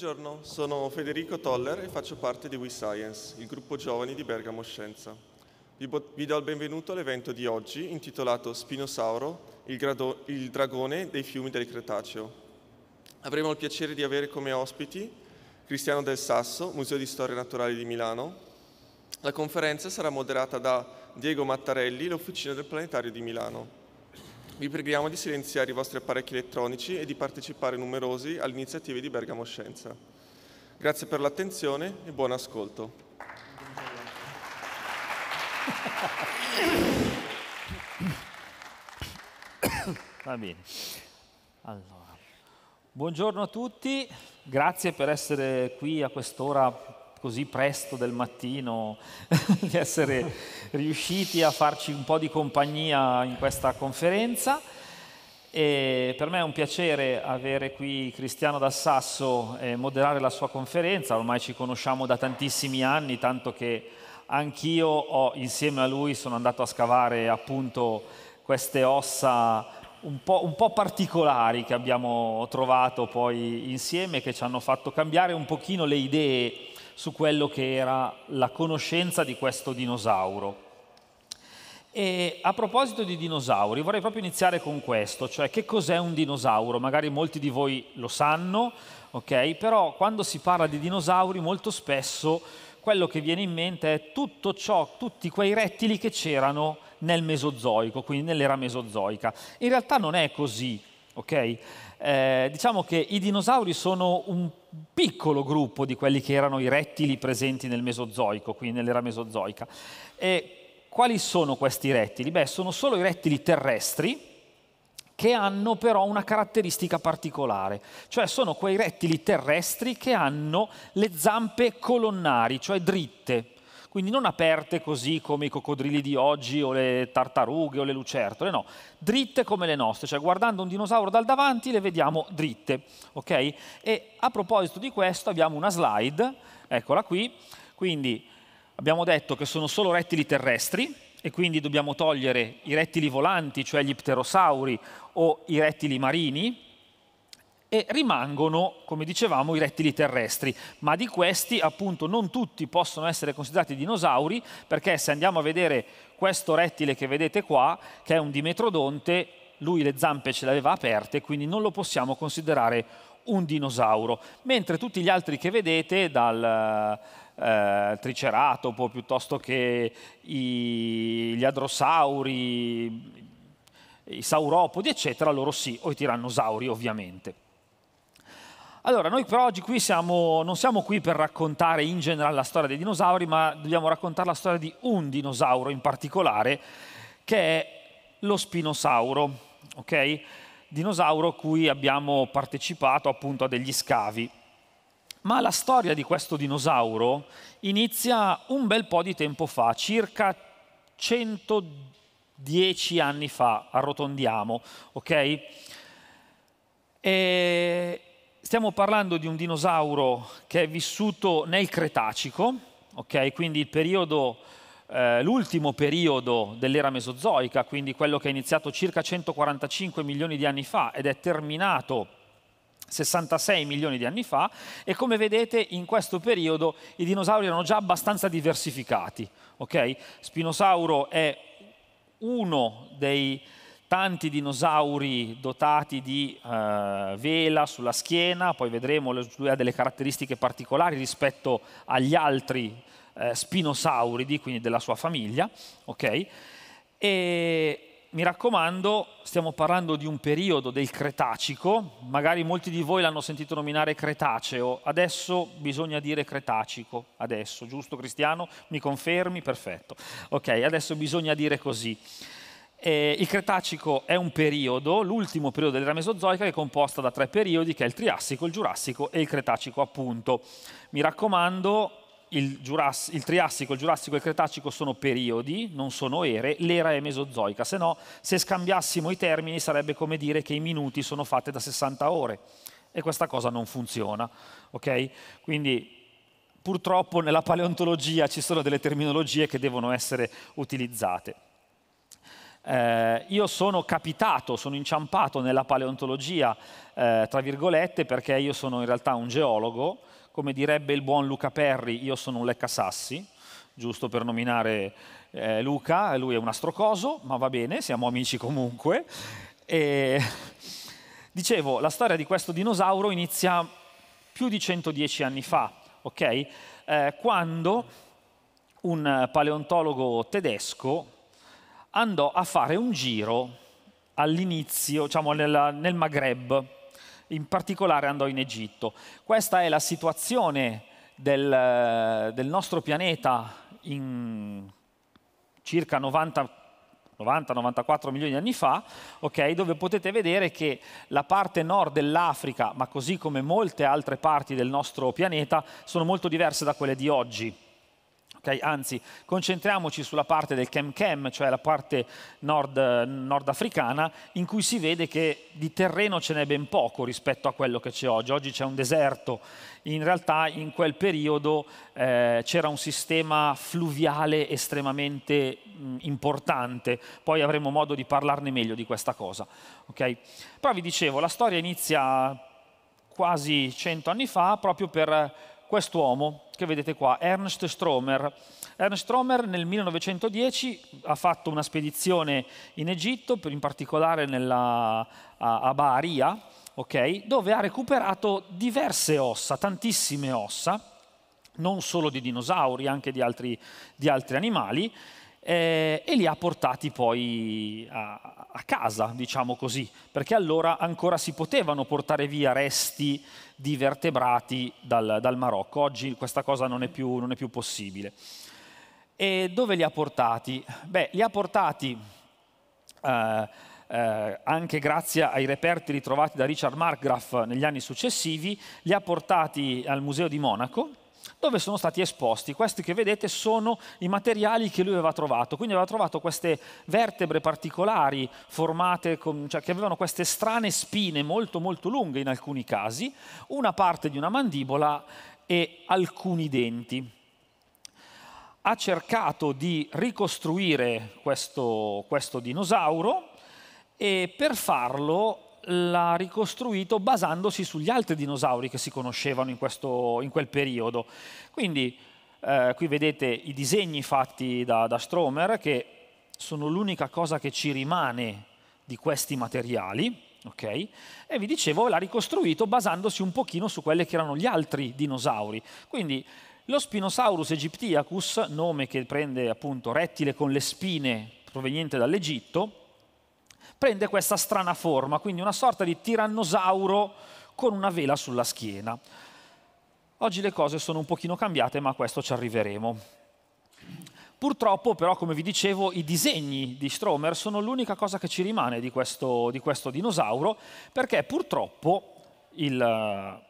Buongiorno, sono Federico Toller e faccio parte di WeScience, il gruppo giovani di Bergamo Scienza. Vi, vi do il benvenuto all'evento di oggi intitolato Spinosauro, il, il dragone dei fiumi del Cretaceo. Avremo il piacere di avere come ospiti Cristiano del Sasso, Museo di Storia Naturale di Milano. La conferenza sarà moderata da Diego Mattarelli, l'Officina del Planetario di Milano. Vi preghiamo di silenziare i vostri apparecchi elettronici e di partecipare numerosi alle iniziative di Bergamo Scienza. Grazie per l'attenzione e buon ascolto. Va bene. Allora. Buongiorno a tutti, grazie per essere qui a quest'ora così presto del mattino, di essere riusciti a farci un po' di compagnia in questa conferenza. E per me è un piacere avere qui Cristiano D'Assasso e moderare la sua conferenza, ormai ci conosciamo da tantissimi anni, tanto che anch'io ho, insieme a lui sono andato a scavare appunto queste ossa un po', un po', particolari che abbiamo trovato poi insieme, che ci hanno fatto cambiare un pochino le idee su quello che era la conoscenza di questo dinosauro. E a proposito di dinosauri, vorrei proprio iniziare con questo, cioè che cos'è un dinosauro? Magari molti di voi lo sanno, ok? Però quando si parla di dinosauri molto spesso quello che viene in mente è tutto ciò, tutti quei rettili che c'erano nel Mesozoico, quindi nell'era mesozoica. In realtà non è così, ok? eh, diciamo che i dinosauri sono un piccolo gruppo di quelli che erano i rettili presenti nel Mesozoico, quindi nell'era mesozoica. E quali sono questi rettili? Beh, sono solo i rettili terrestri che hanno però una caratteristica particolare, cioè sono quei rettili terrestri che hanno le zampe colonnari, cioè dritte, quindi non aperte così come i coccodrilli di oggi o le tartarughe o le lucertole, no, dritte come le nostre, cioè guardando un dinosauro dal davanti le vediamo dritte, ok? E a proposito di questo abbiamo una slide, eccola qui, quindi abbiamo detto che sono solo rettili terrestri e quindi dobbiamo togliere i rettili volanti, cioè gli pterosauri o i rettili marini, e rimangono, come dicevamo, i rettili terrestri, ma di questi appunto non tutti possono essere considerati dinosauri perché se andiamo a vedere questo rettile che vedete qua, che è un dimetrodonte, lui le zampe ce le aveva aperte, quindi non lo possiamo considerare un dinosauro, mentre tutti gli altri che vedete dal eh, triceratopo piuttosto che i, gli adrosauri, i sauropodi, eccetera, loro sì, o i tirannosauri ovviamente. Allora, noi però oggi qui siamo, non siamo qui per raccontare in generale la storia dei dinosauri, ma dobbiamo raccontare la storia di un dinosauro in particolare, che è lo spinosauro, ok? Dinosauro cui abbiamo partecipato appunto a degli scavi. Ma la storia di questo dinosauro inizia un bel po' di tempo fa, circa 110 anni fa, arrotondiamo, ok? E Stiamo parlando di un dinosauro che è vissuto nel Cretacico, okay? quindi periodo, eh, l'ultimo periodo dell'era mesozoica, quindi quello che è iniziato circa 145 milioni di anni fa ed è terminato 66 milioni di anni fa e come vedete in questo periodo i dinosauri erano già abbastanza diversificati. Okay? Spinosauro è uno dei tanti dinosauri dotati di eh, vela sulla schiena, poi vedremo lui ha delle caratteristiche particolari rispetto agli altri eh, spinosauridi, quindi della sua famiglia, ok? E mi raccomando, stiamo parlando di un periodo del Cretacico, magari molti di voi l'hanno sentito nominare Cretaceo, adesso bisogna dire Cretacico, adesso, giusto Cristiano? Mi confermi? Perfetto. Ok, adesso bisogna dire così. Eh, il Cretacico è un periodo, l'ultimo periodo dell'era mesozoica, che è composta da tre periodi, che è il Triassico, il Giurassico e il Cretacico appunto. Mi raccomando, il, giurass- il, Triassico, il Giurassico e il Cretacico sono periodi, non sono ere, l'era è mesozoica, se no se scambiassimo i termini sarebbe come dire che i minuti sono fatti da 60 ore e questa cosa non funziona, ok? Quindi purtroppo nella paleontologia ci sono delle terminologie che devono essere utilizzate. Eh, io sono capitato, sono inciampato nella paleontologia, eh, tra virgolette, perché io sono in realtà un geologo, come direbbe il buon Luca Perri, io sono un leccasassi, giusto per nominare eh, Luca, lui è un astrocoso, ma va bene, siamo amici comunque. E, dicevo, la storia di questo dinosauro inizia più di 110 anni fa, ok? Eh, quando un paleontologo tedesco, andò a fare un giro all'inizio, diciamo nel, nel Maghreb, in particolare andò in Egitto. Questa è la situazione del, del nostro pianeta in circa 90 90-94 milioni di anni fa, okay, dove potete vedere che la parte nord dell'Africa, ma così come molte altre parti del nostro pianeta, sono molto diverse da quelle di oggi. Okay, anzi, concentriamoci sulla parte del Kem Kem, cioè la parte nordafricana, in cui si vede che di terreno ce n'è ben poco rispetto a quello che c'è oggi. Oggi c'è un deserto. In realtà in quel periodo eh, c'era un sistema fluviale estremamente mh, importante. Poi avremo modo di parlarne meglio di questa cosa. Okay? Però vi dicevo, la storia inizia quasi cento anni fa proprio per quest'uomo che vedete qua, Ernst Stromer. Ernst Stromer nel 1910 ha fatto una spedizione in Egitto, in particolare nella, a, a Baharia, okay, dove ha recuperato diverse ossa, tantissime ossa, non solo di dinosauri, anche di altri, di altri animali, eh, e li ha portati poi a, a, casa, diciamo così, perché allora ancora si potevano portare via resti di vertebrati dal, dal Marocco. Oggi questa cosa non è più, non è più possibile. E dove li ha portati? Beh, li ha portati eh, eh, anche grazie ai reperti ritrovati da Richard Markgraf negli anni successivi, li ha portati al Museo di Monaco dove sono stati esposti. Questi che vedete sono i materiali che lui aveva trovato, quindi aveva trovato queste vertebre particolari formate, con, cioè che avevano queste strane spine molto molto lunghe in alcuni casi, una parte di una mandibola e alcuni denti. Ha cercato di ricostruire questo, questo dinosauro e per farlo l'ha ricostruito basandosi sugli altri dinosauri che si conoscevano in, questo, in quel periodo. Quindi eh, qui vedete i disegni fatti da, da Stromer che sono l'unica cosa che ci rimane di questi materiali. Okay? E vi dicevo, l'ha ricostruito basandosi un pochino su quelli che erano gli altri dinosauri. Quindi lo Spinosaurus aegyptiacus, nome che prende appunto rettile con le spine proveniente dall'Egitto, prende questa strana forma, quindi una sorta di tirannosauro con una vela sulla schiena. Oggi le cose sono un pochino cambiate, ma a questo ci arriveremo. Purtroppo però, come vi dicevo, i disegni di Stromer sono l'unica cosa che ci rimane di questo, di questo dinosauro, perché purtroppo il,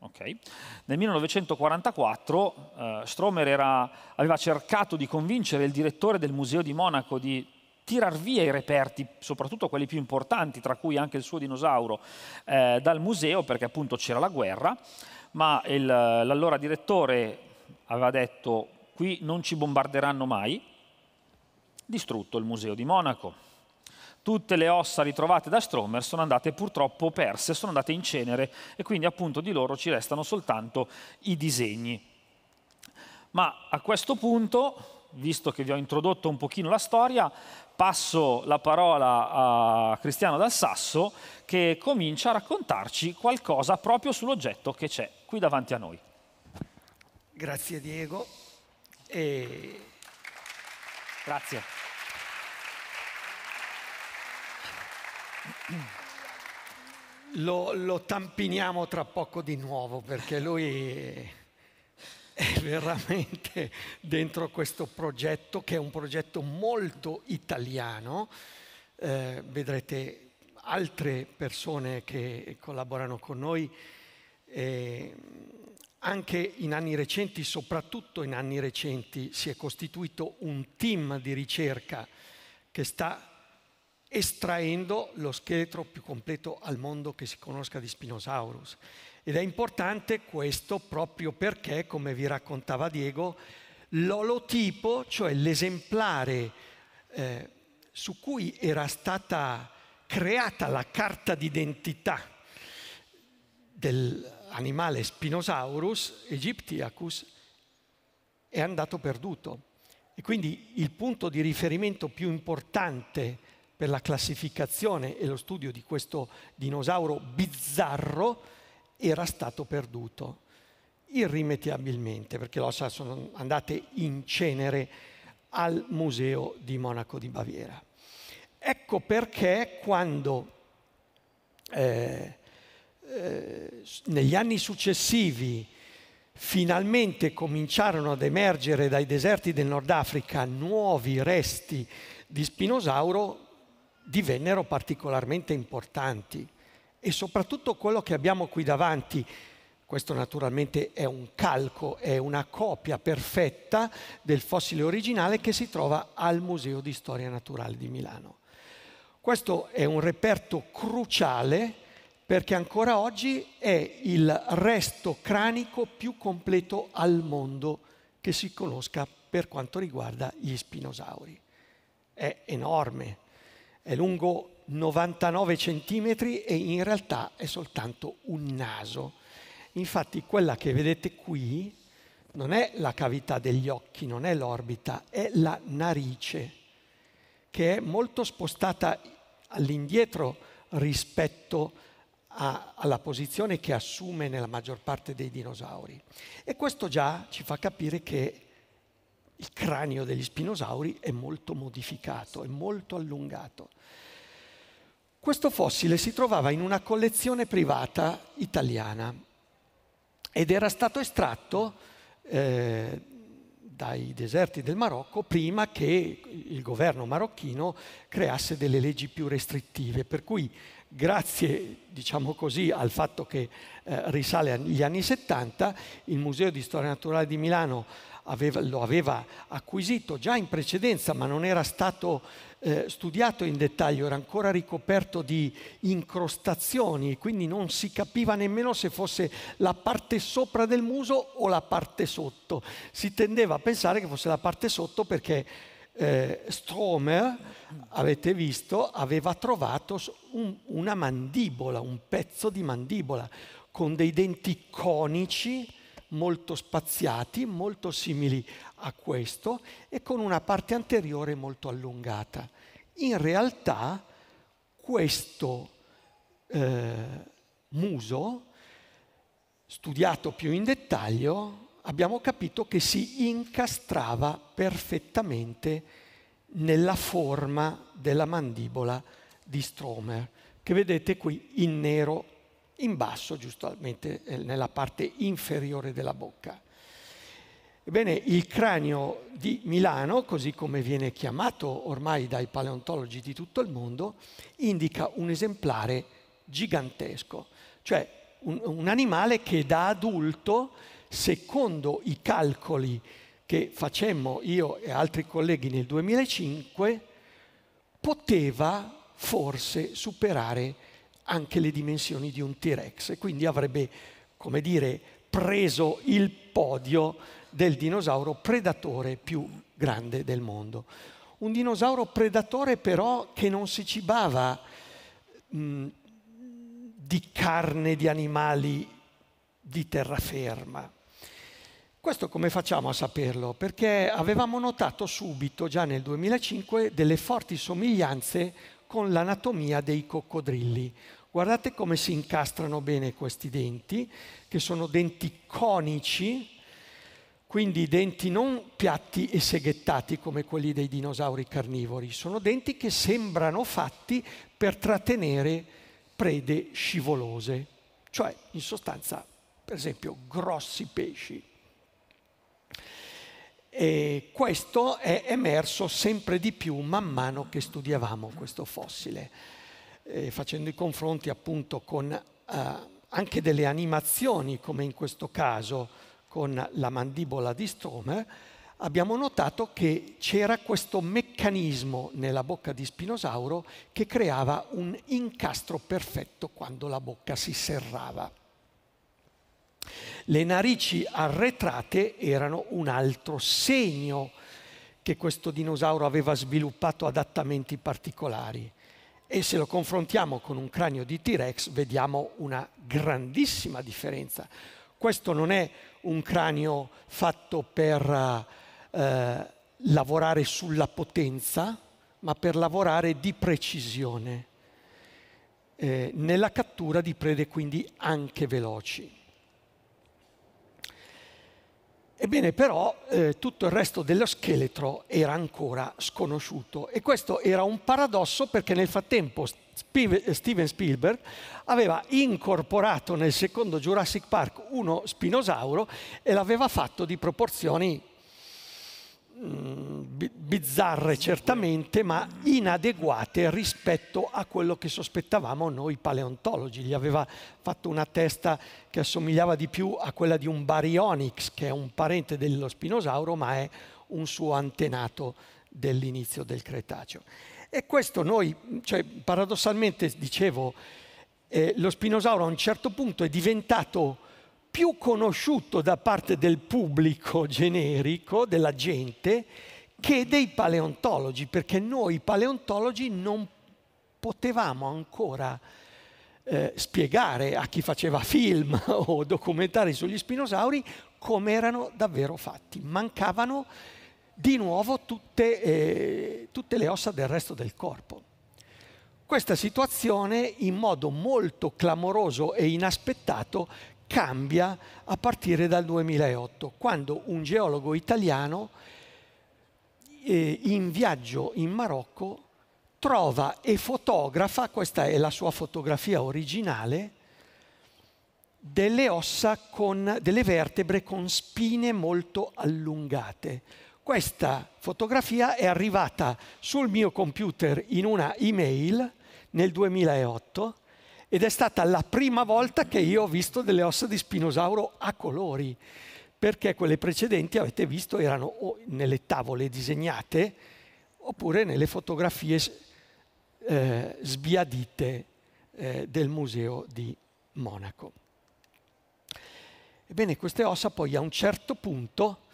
Okay. Nel 1944 eh, Stromer era, aveva cercato di convincere il direttore del Museo di Monaco di tirar via i reperti, soprattutto quelli più importanti, tra cui anche il suo dinosauro, eh, dal museo, perché appunto c'era la guerra, ma il, l'allora direttore aveva detto qui non ci bombarderanno mai, distrutto il museo di Monaco. Tutte le ossa ritrovate da Stromer sono andate purtroppo perse, sono andate in cenere e quindi appunto di loro ci restano soltanto i disegni. Ma a questo punto visto che vi ho introdotto un pochino la storia, passo la parola a Cristiano Dal Sasso che comincia a raccontarci qualcosa proprio sull'oggetto che c'è qui davanti a noi. Grazie Diego. E... Grazie. Lo, lo tampiniamo tra poco di nuovo perché lui è veramente dentro questo progetto che è un progetto molto italiano. Eh, vedrete altre persone che collaborano con noi eh, anche in anni recenti, soprattutto in anni recenti, si è costituito un team di ricerca che sta estraendo lo scheletro più completo al mondo che si conosca di Spinosaurus. Ed è importante questo proprio perché, come vi raccontava Diego, l'olotipo, cioè l'esemplare eh, su cui era stata creata la carta d'identità dell'animale Spinosaurus aegyptiacus, è andato perduto. E quindi il punto di riferimento più importante per la classificazione e lo studio di questo dinosauro bizzarro era stato perduto irrimediabilmente, perché le ossa sono andate in cenere al Museo di Monaco di Baviera. Ecco perché quando eh, eh, negli anni successivi finalmente cominciarono ad emergere dai deserti del Nord Africa nuovi resti di spinosauro, divennero particolarmente importanti e soprattutto quello che abbiamo qui davanti. Questo naturalmente è un calco, è una copia perfetta del fossile originale che si trova al Museo di Storia Naturale di Milano. Questo è un reperto cruciale perché ancora oggi è il resto cranico più completo al mondo che si conosca per quanto riguarda gli spinosauri. È enorme, è lungo 99 centimetri e in realtà è soltanto un naso. Infatti quella che vedete qui non è la cavità degli occhi, non è l'orbita, è la narice, che è molto spostata all'indietro rispetto a, alla posizione che assume nella maggior parte dei dinosauri. E questo già ci fa capire che il cranio degli spinosauri è molto modificato, è molto allungato. Questo fossile si trovava in una collezione privata italiana ed era stato estratto eh, dai deserti del Marocco prima che il governo marocchino creasse delle leggi più restrittive, per cui grazie diciamo così, al fatto che eh, risale agli anni 70, il Museo di Storia Naturale di Milano aveva, lo aveva acquisito già in precedenza, ma non era stato eh, studiato in dettaglio, era ancora ricoperto di incrostazioni, quindi non si capiva nemmeno se fosse la parte sopra del muso o la parte sotto. Si tendeva a pensare che fosse la parte sotto perché eh, Stromer, avete visto, aveva trovato un, una mandibola, un pezzo di mandibola con dei denti conici molto spaziati, molto simili a questo, e con una parte anteriore molto allungata. In realtà questo eh, muso, studiato più in dettaglio, abbiamo capito che si incastrava perfettamente nella forma della mandibola di Stromer, che vedete qui in nero in basso, giustamente eh, nella parte inferiore della bocca. Ebbene, il cranio di Milano, così come viene chiamato ormai dai paleontologi di tutto il mondo, indica un esemplare gigantesco, cioè un, un animale che da adulto, secondo i calcoli che facemmo io e altri colleghi nel 2005, poteva forse superare anche le dimensioni di un T-Rex e quindi avrebbe, come dire, preso il podio del dinosauro predatore più grande del mondo. Un dinosauro predatore però che non si cibava mh, mm, di carne di animali di terraferma. Questo come facciamo a saperlo? Perché avevamo notato subito, già nel 2005, delle forti somiglianze con l'anatomia dei coccodrilli. Guardate come si incastrano bene questi denti, che sono denti conici, quindi denti non piatti e seghettati come quelli dei dinosauri carnivori, sono denti che sembrano fatti per trattenere prede scivolose, cioè in sostanza, per esempio, grossi pesci. E questo è emerso sempre di più man mano che studiavamo questo fossile eh, facendo i confronti appunto con eh, anche delle animazioni, come in questo caso con la mandibola di Stromer, abbiamo notato che c'era questo meccanismo nella bocca di Spinosauro che creava un incastro perfetto quando la bocca si serrava. Le narici arretrate erano un altro segno che questo dinosauro aveva sviluppato adattamenti particolari e se lo confrontiamo con un cranio di T-Rex vediamo una grandissima differenza. Questo non è un cranio fatto per eh, lavorare sulla potenza, ma per lavorare di precisione, eh, nella cattura di prede quindi anche veloci. Ebbene, però eh, tutto il resto dello scheletro era ancora sconosciuto e questo era un paradosso perché nel frattempo eh, Steven Spielberg aveva incorporato nel secondo Jurassic Park uno spinosauro e l'aveva fatto di proporzioni Mm, bizzarre certamente, ma inadeguate rispetto a quello che sospettavamo noi paleontologi. Gli aveva fatto una testa che assomigliava di più a quella di un baryonyx, che è un parente dello spinosauro, ma è un suo antenato dell'inizio del Cretaceo. E questo noi, cioè, paradossalmente dicevo, eh, lo spinosauro a un certo punto è diventato più conosciuto da parte del pubblico generico, della gente, che dei paleontologi, perché noi paleontologi non potevamo ancora eh, spiegare a chi faceva film o documentari sugli spinosauri come erano davvero fatti. Mancavano di nuovo tutte, eh, tutte le ossa del resto del corpo. Questa situazione in modo molto clamoroso e inaspettato cambia a partire dal 2008, quando un geologo italiano eh, in viaggio in Marocco trova e fotografa, questa è la sua fotografia originale, delle ossa con delle vertebre con spine molto allungate. Questa fotografia è arrivata sul mio computer in una email nel 2008 ed è stata la prima volta che io ho visto delle ossa di spinosauro a colori, perché quelle precedenti, avete visto, erano o nelle tavole disegnate oppure nelle fotografie eh, sbiadite eh, del museo di Monaco. Ebbene, queste ossa poi a un certo punto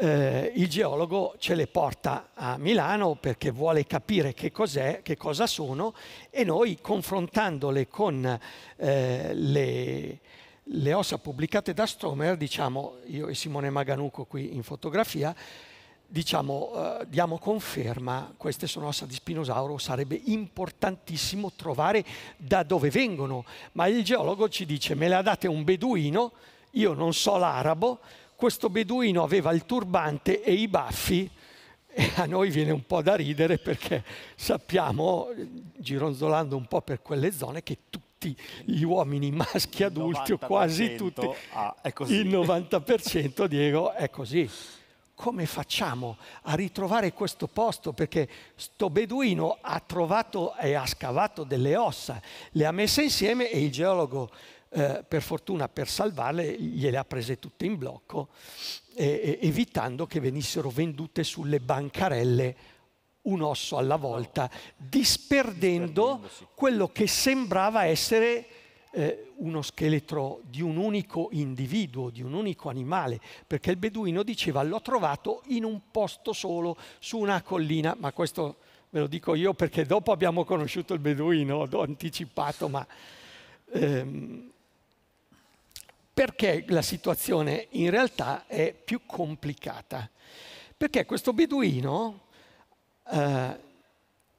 eh, il geologo ce le porta a Milano perché vuole capire che cos'è, che cosa sono e noi confrontandole con eh, le, le, ossa pubblicate da Stromer, diciamo, io e Simone Maganuco qui in fotografia, diciamo, eh, diamo conferma, queste sono ossa di spinosauro, sarebbe importantissimo trovare da dove vengono, ma il geologo ci dice me le ha date un beduino, io non so l'arabo, questo beduino aveva il turbante e i baffi e a noi viene un po' da ridere perché sappiamo, gironzolando un po' per quelle zone, che tutti gli uomini maschi adulti, o quasi tutti, ah, il 90% Diego è così. Come facciamo a ritrovare questo posto? Perché sto beduino ha trovato e ha scavato delle ossa, le ha messe insieme e il geologo eh, per fortuna per salvarle gliele ha prese tutte in blocco, eh, evitando che venissero vendute sulle bancarelle un osso alla volta, disperdendo quello che sembrava essere eh, uno scheletro di un unico individuo, di un unico animale, perché il beduino diceva l'ho trovato in un posto solo, su una collina, ma questo ve lo dico io perché dopo abbiamo conosciuto il beduino, l'ho anticipato, ma ehm, perché la situazione in realtà è più complicata. Perché questo beduino eh,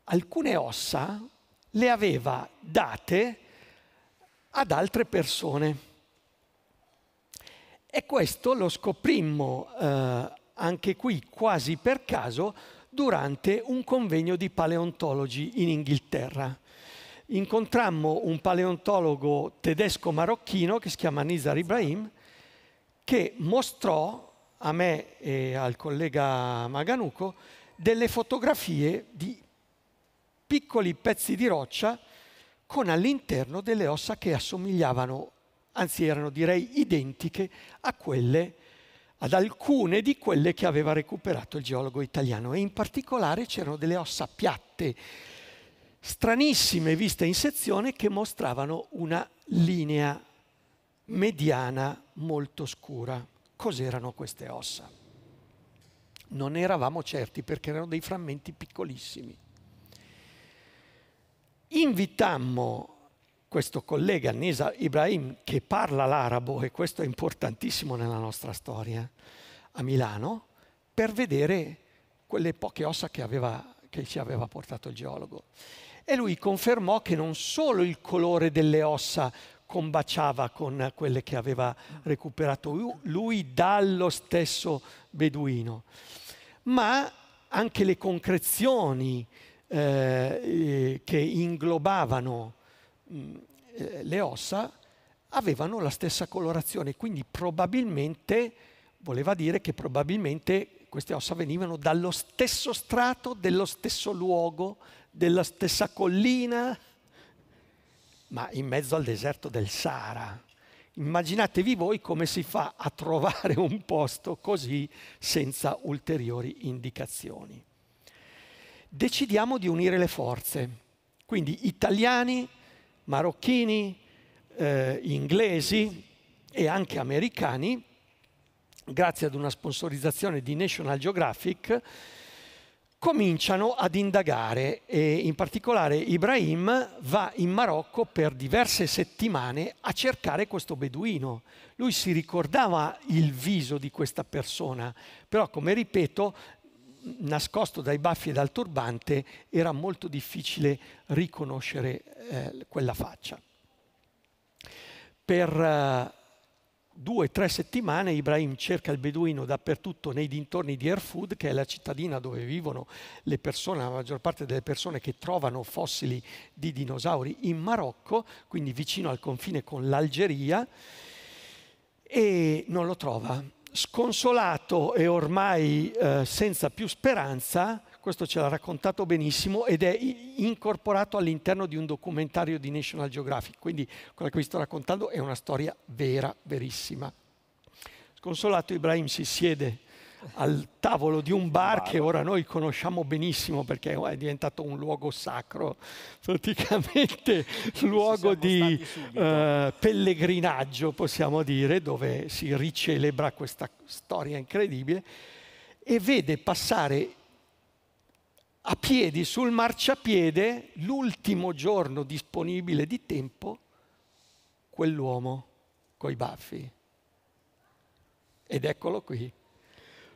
alcune ossa le aveva date ad altre persone. E questo lo scoprimmo eh, anche qui quasi per caso durante un convegno di paleontologi in Inghilterra incontrammo un paleontologo tedesco-marocchino che si chiama Nizar Ibrahim, che mostrò a me e al collega Maganuco delle fotografie di piccoli pezzi di roccia con all'interno delle ossa che assomigliavano, anzi erano direi identiche a quelle, ad alcune di quelle che aveva recuperato il geologo italiano e in particolare c'erano delle ossa piatte stranissime viste in sezione che mostravano una linea mediana molto scura. Cos'erano queste ossa? Non eravamo certi perché erano dei frammenti piccolissimi. Invitammo questo collega Nisa Ibrahim che parla l'arabo, e questo è importantissimo nella nostra storia, a Milano, per vedere quelle poche ossa che, aveva, che ci aveva portato il geologo. E lui confermò che non solo il colore delle ossa combaciava con quelle che aveva recuperato lui dallo stesso beduino, ma anche le concrezioni eh, eh che inglobavano mh, mm, eh, le ossa avevano la stessa colorazione, quindi probabilmente voleva dire che probabilmente queste ossa venivano dallo stesso strato, dello stesso luogo della stessa collina, ma in mezzo al deserto del Sahara. Immaginatevi voi come si fa a trovare un posto così senza ulteriori indicazioni. Decidiamo di unire le forze, quindi italiani, marocchini, eh, inglesi e anche americani, grazie ad una sponsorizzazione di National Geographic, cominciano ad indagare e in particolare Ibrahim va in Marocco per diverse settimane a cercare questo beduino. Lui si ricordava il viso di questa persona, però come ripeto, nascosto dai baffi e dal turbante era molto difficile riconoscere eh, quella faccia. Per eh, due o tre settimane Ibrahim cerca il beduino dappertutto nei dintorni di Erfud, che è la cittadina dove vivono le persone, la maggior parte delle persone che trovano fossili di dinosauri in Marocco, quindi vicino al confine con l'Algeria, e non lo trova. Sconsolato e ormai eh, senza più speranza, questo ce l'ha raccontato benissimo ed è incorporato all'interno di un documentario di National Geographic, quindi quella che vi sto raccontando è una storia vera, verissima. Sconsolato Ibrahim si siede al tavolo di un bar che ora noi conosciamo benissimo perché eh, è diventato un luogo sacro, praticamente luogo di eh, pellegrinaggio, possiamo dire, dove si ricelebra questa storia incredibile e vede passare a piedi sul marciapiede l'ultimo giorno disponibile di tempo quell'uomo coi baffi. Ed eccolo qui.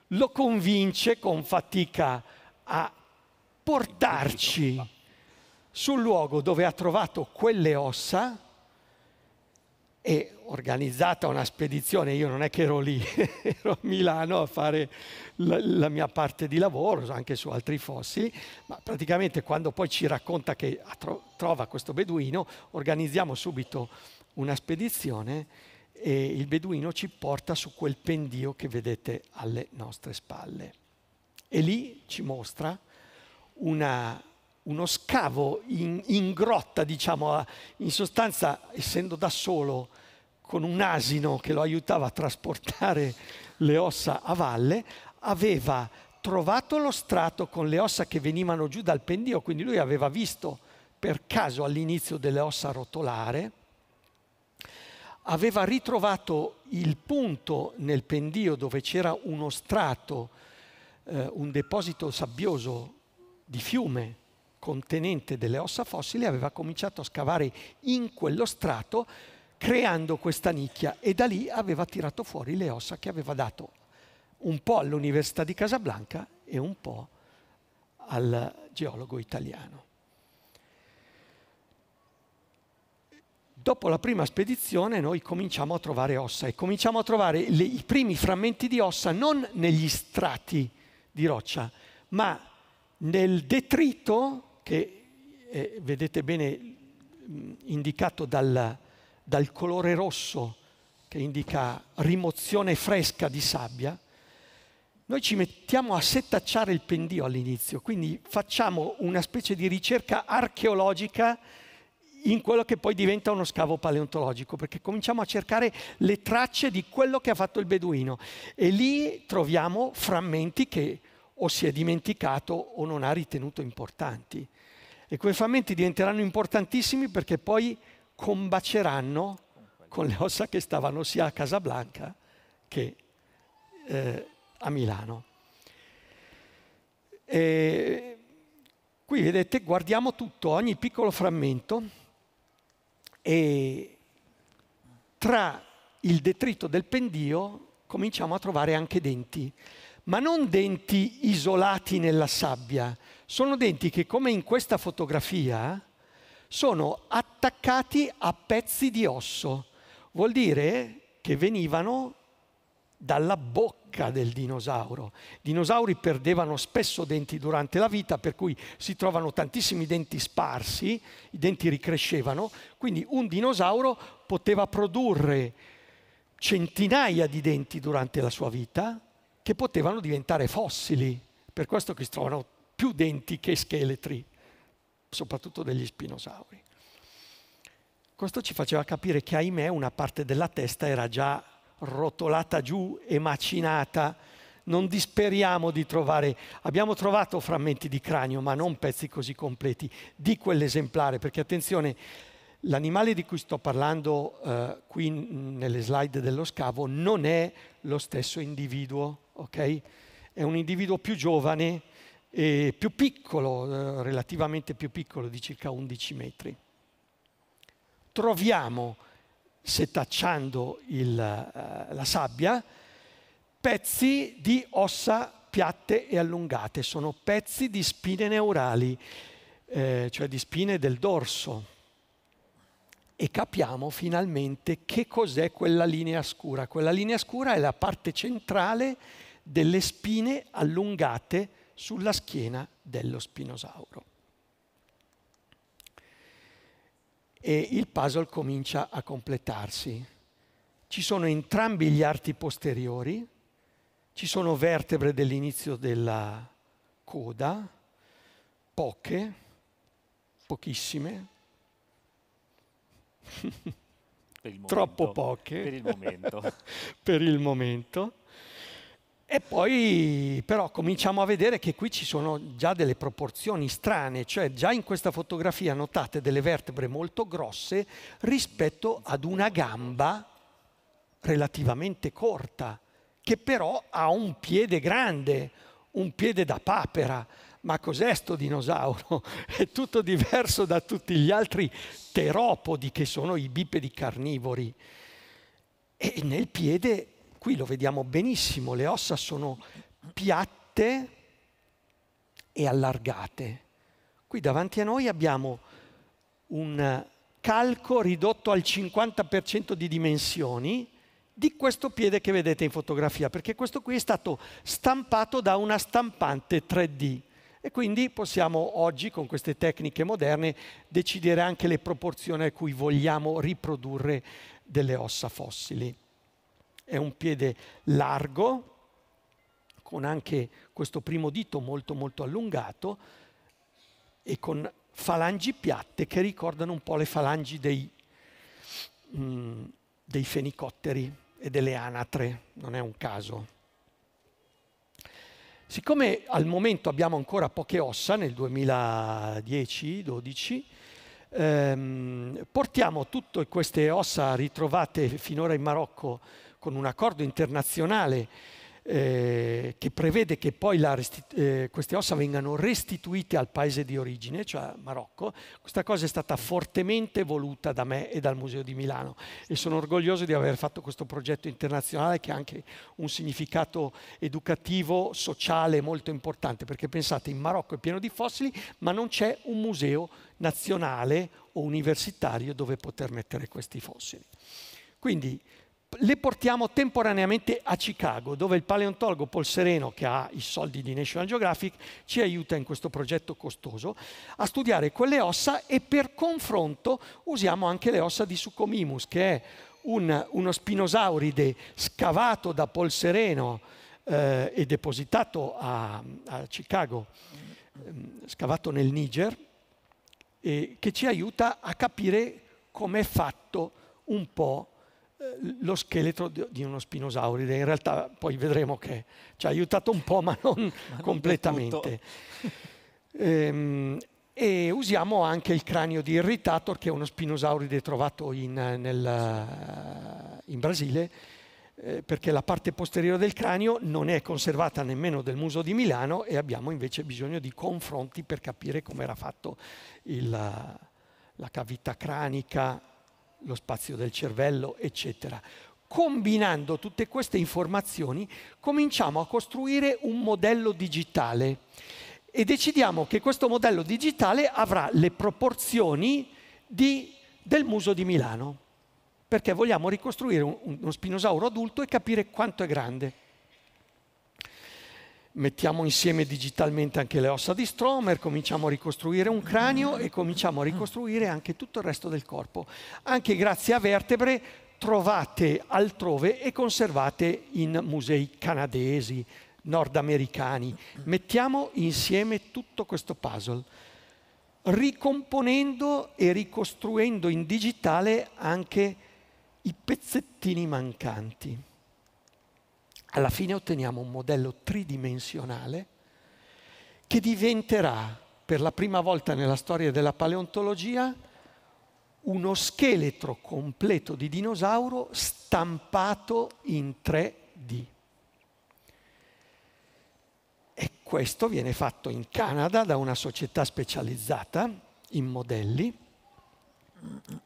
Lo convince con fatica a portarci sul luogo dove ha trovato quelle ossa e organizzata una spedizione, io non è che ero lì, ero a Milano a fare la, la, mia parte di lavoro, anche su altri fossi, ma praticamente quando poi ci racconta che tro trova questo beduino, organizziamo subito una spedizione e il beduino ci porta su quel pendio che vedete alle nostre spalle. E lì ci mostra una uno scavo in, in grotta, diciamo, in sostanza essendo da solo con un asino che lo aiutava a trasportare le ossa a valle, aveva trovato lo strato con le ossa che venivano giù dal pendio, quindi lui aveva visto per caso all'inizio delle ossa rotolare, aveva ritrovato il punto nel pendio dove c'era uno strato, eh, un deposito sabbioso di fiume contenente delle ossa fossili aveva cominciato a scavare in quello strato creando questa nicchia e da lì aveva tirato fuori le ossa che aveva dato un po' all'Università di Casablanca e un po' al geologo italiano. Dopo la prima spedizione noi cominciamo a trovare ossa e cominciamo a trovare le, i primi frammenti di ossa non negli strati di roccia, ma nel detrito che eh, vedete bene indicato dal, dal colore rosso che indica rimozione fresca di sabbia, noi ci mettiamo a settacciare il pendio all'inizio, quindi facciamo una specie di ricerca archeologica in quello che poi diventa uno scavo paleontologico, perché cominciamo a cercare le tracce di quello che ha fatto il beduino e lì troviamo frammenti che o si è dimenticato o non ha ritenuto importanti. E quei frammenti diventeranno importantissimi perché poi combaceranno con le ossa che stavano sia a Casablanca che eh, a Milano. E qui vedete, guardiamo tutto, ogni piccolo frammento e tra il detrito del pendio cominciamo a trovare anche denti ma non denti isolati nella sabbia, sono denti che come in questa fotografia sono attaccati a pezzi di osso. Vuol dire che venivano dalla bocca del dinosauro. I dinosauri perdevano spesso denti durante la vita, per cui si trovano tantissimi denti sparsi, i denti ricrescevano, quindi un dinosauro poteva produrre centinaia di denti durante la sua vita, che potevano diventare fossili, per questo che si trovano più denti che scheletri, soprattutto degli spinosauri. Questo ci faceva capire che, ahimè, una parte della testa era già rotolata giù e macinata. Non disperiamo di trovare, abbiamo trovato frammenti di cranio, ma non pezzi così completi di quell'esemplare, perché attenzione, l'animale di cui sto parlando eh, qui nelle slide dello scavo non è lo stesso individuo ok? È un individuo più giovane e più piccolo, eh, relativamente più piccolo, di circa 11 metri. Troviamo, setacciando il, eh, la sabbia, pezzi di ossa piatte e allungate, sono pezzi di spine neurali, eh, cioè di spine del dorso e capiamo finalmente che cos'è quella linea scura. Quella linea scura è la parte centrale delle spine allungate sulla schiena dello spinosauro. E il puzzle comincia a completarsi. Ci sono entrambi gli arti posteriori, ci sono vertebre dell'inizio della coda, poche, pochissime, Troppo poche. Per il momento. per il momento. E poi però cominciamo a vedere che qui ci sono già delle proporzioni strane, cioè già in questa fotografia notate delle vertebre molto grosse rispetto ad una gamba relativamente corta, che però ha un piede grande, un piede da papera ma cos'è sto dinosauro? È tutto diverso da tutti gli altri teropodi che sono i bipedi carnivori. E nel piede, qui lo vediamo benissimo, le ossa sono piatte e allargate. Qui davanti a noi abbiamo un calco ridotto al 50% di dimensioni di questo piede che vedete in fotografia, perché questo qui è stato stampato da una stampante 3D e quindi possiamo oggi, con queste tecniche moderne, decidere anche le proporzioni a cui vogliamo riprodurre delle ossa fossili. È un piede largo, con anche questo primo dito molto molto allungato e con falangi piatte che ricordano un po' le falangi dei, mh, mm, dei fenicotteri e delle anatre, non è un caso. Siccome al momento abbiamo ancora poche ossa, nel 2010-12, ehm, portiamo tutte queste ossa ritrovate finora in Marocco con un accordo internazionale eh, che prevede che poi restitu- eh, queste ossa vengano restituite al paese di origine, cioè Marocco. Questa cosa è stata fortemente voluta da me e dal Museo di Milano e sono orgoglioso di aver fatto questo progetto internazionale che ha anche un significato educativo, sociale molto importante, perché pensate, in Marocco è pieno di fossili, ma non c'è un museo nazionale o universitario dove poter mettere questi fossili. Quindi le portiamo temporaneamente a Chicago, dove il paleontologo Paul Sereno, che ha i soldi di National Geographic, ci aiuta in questo progetto costoso a studiare quelle ossa e per confronto usiamo anche le ossa di Succomimus, che è un, uno spinosauride scavato da Paul Sereno eh, e depositato a, a Chicago, ehm, scavato nel Niger, e che ci aiuta a capire com'è fatto un po' lo scheletro di uno spinosauride. In realtà poi vedremo che ci ha aiutato un po', ma non, ma non completamente. Ehm, e usiamo anche il cranio di Irritator, che è uno spinosauride trovato in, nel, in Brasile, eh, perché la parte posteriore del cranio non è conservata nemmeno del muso di Milano e abbiamo invece bisogno di confronti per capire come era fatto il, la cavità cranica lo spazio del cervello, eccetera. Combinando tutte queste informazioni cominciamo a costruire un modello digitale e decidiamo che questo modello digitale avrà le proporzioni di, del muso di Milano, perché vogliamo ricostruire un, uno spinosauro adulto e capire quanto è grande mettiamo insieme digitalmente anche le ossa di Stromer, cominciamo a ricostruire un cranio e cominciamo a ricostruire anche tutto il resto del corpo. Anche grazie a vertebre trovate altrove e conservate in musei canadesi, nordamericani. Mettiamo insieme tutto questo puzzle, ricomponendo e ricostruendo in digitale anche i pezzettini mancanti alla fine otteniamo un modello tridimensionale che diventerà per la prima volta nella storia della paleontologia uno scheletro completo di dinosauro stampato in 3D. E questo viene fatto in Canada da una società specializzata in modelli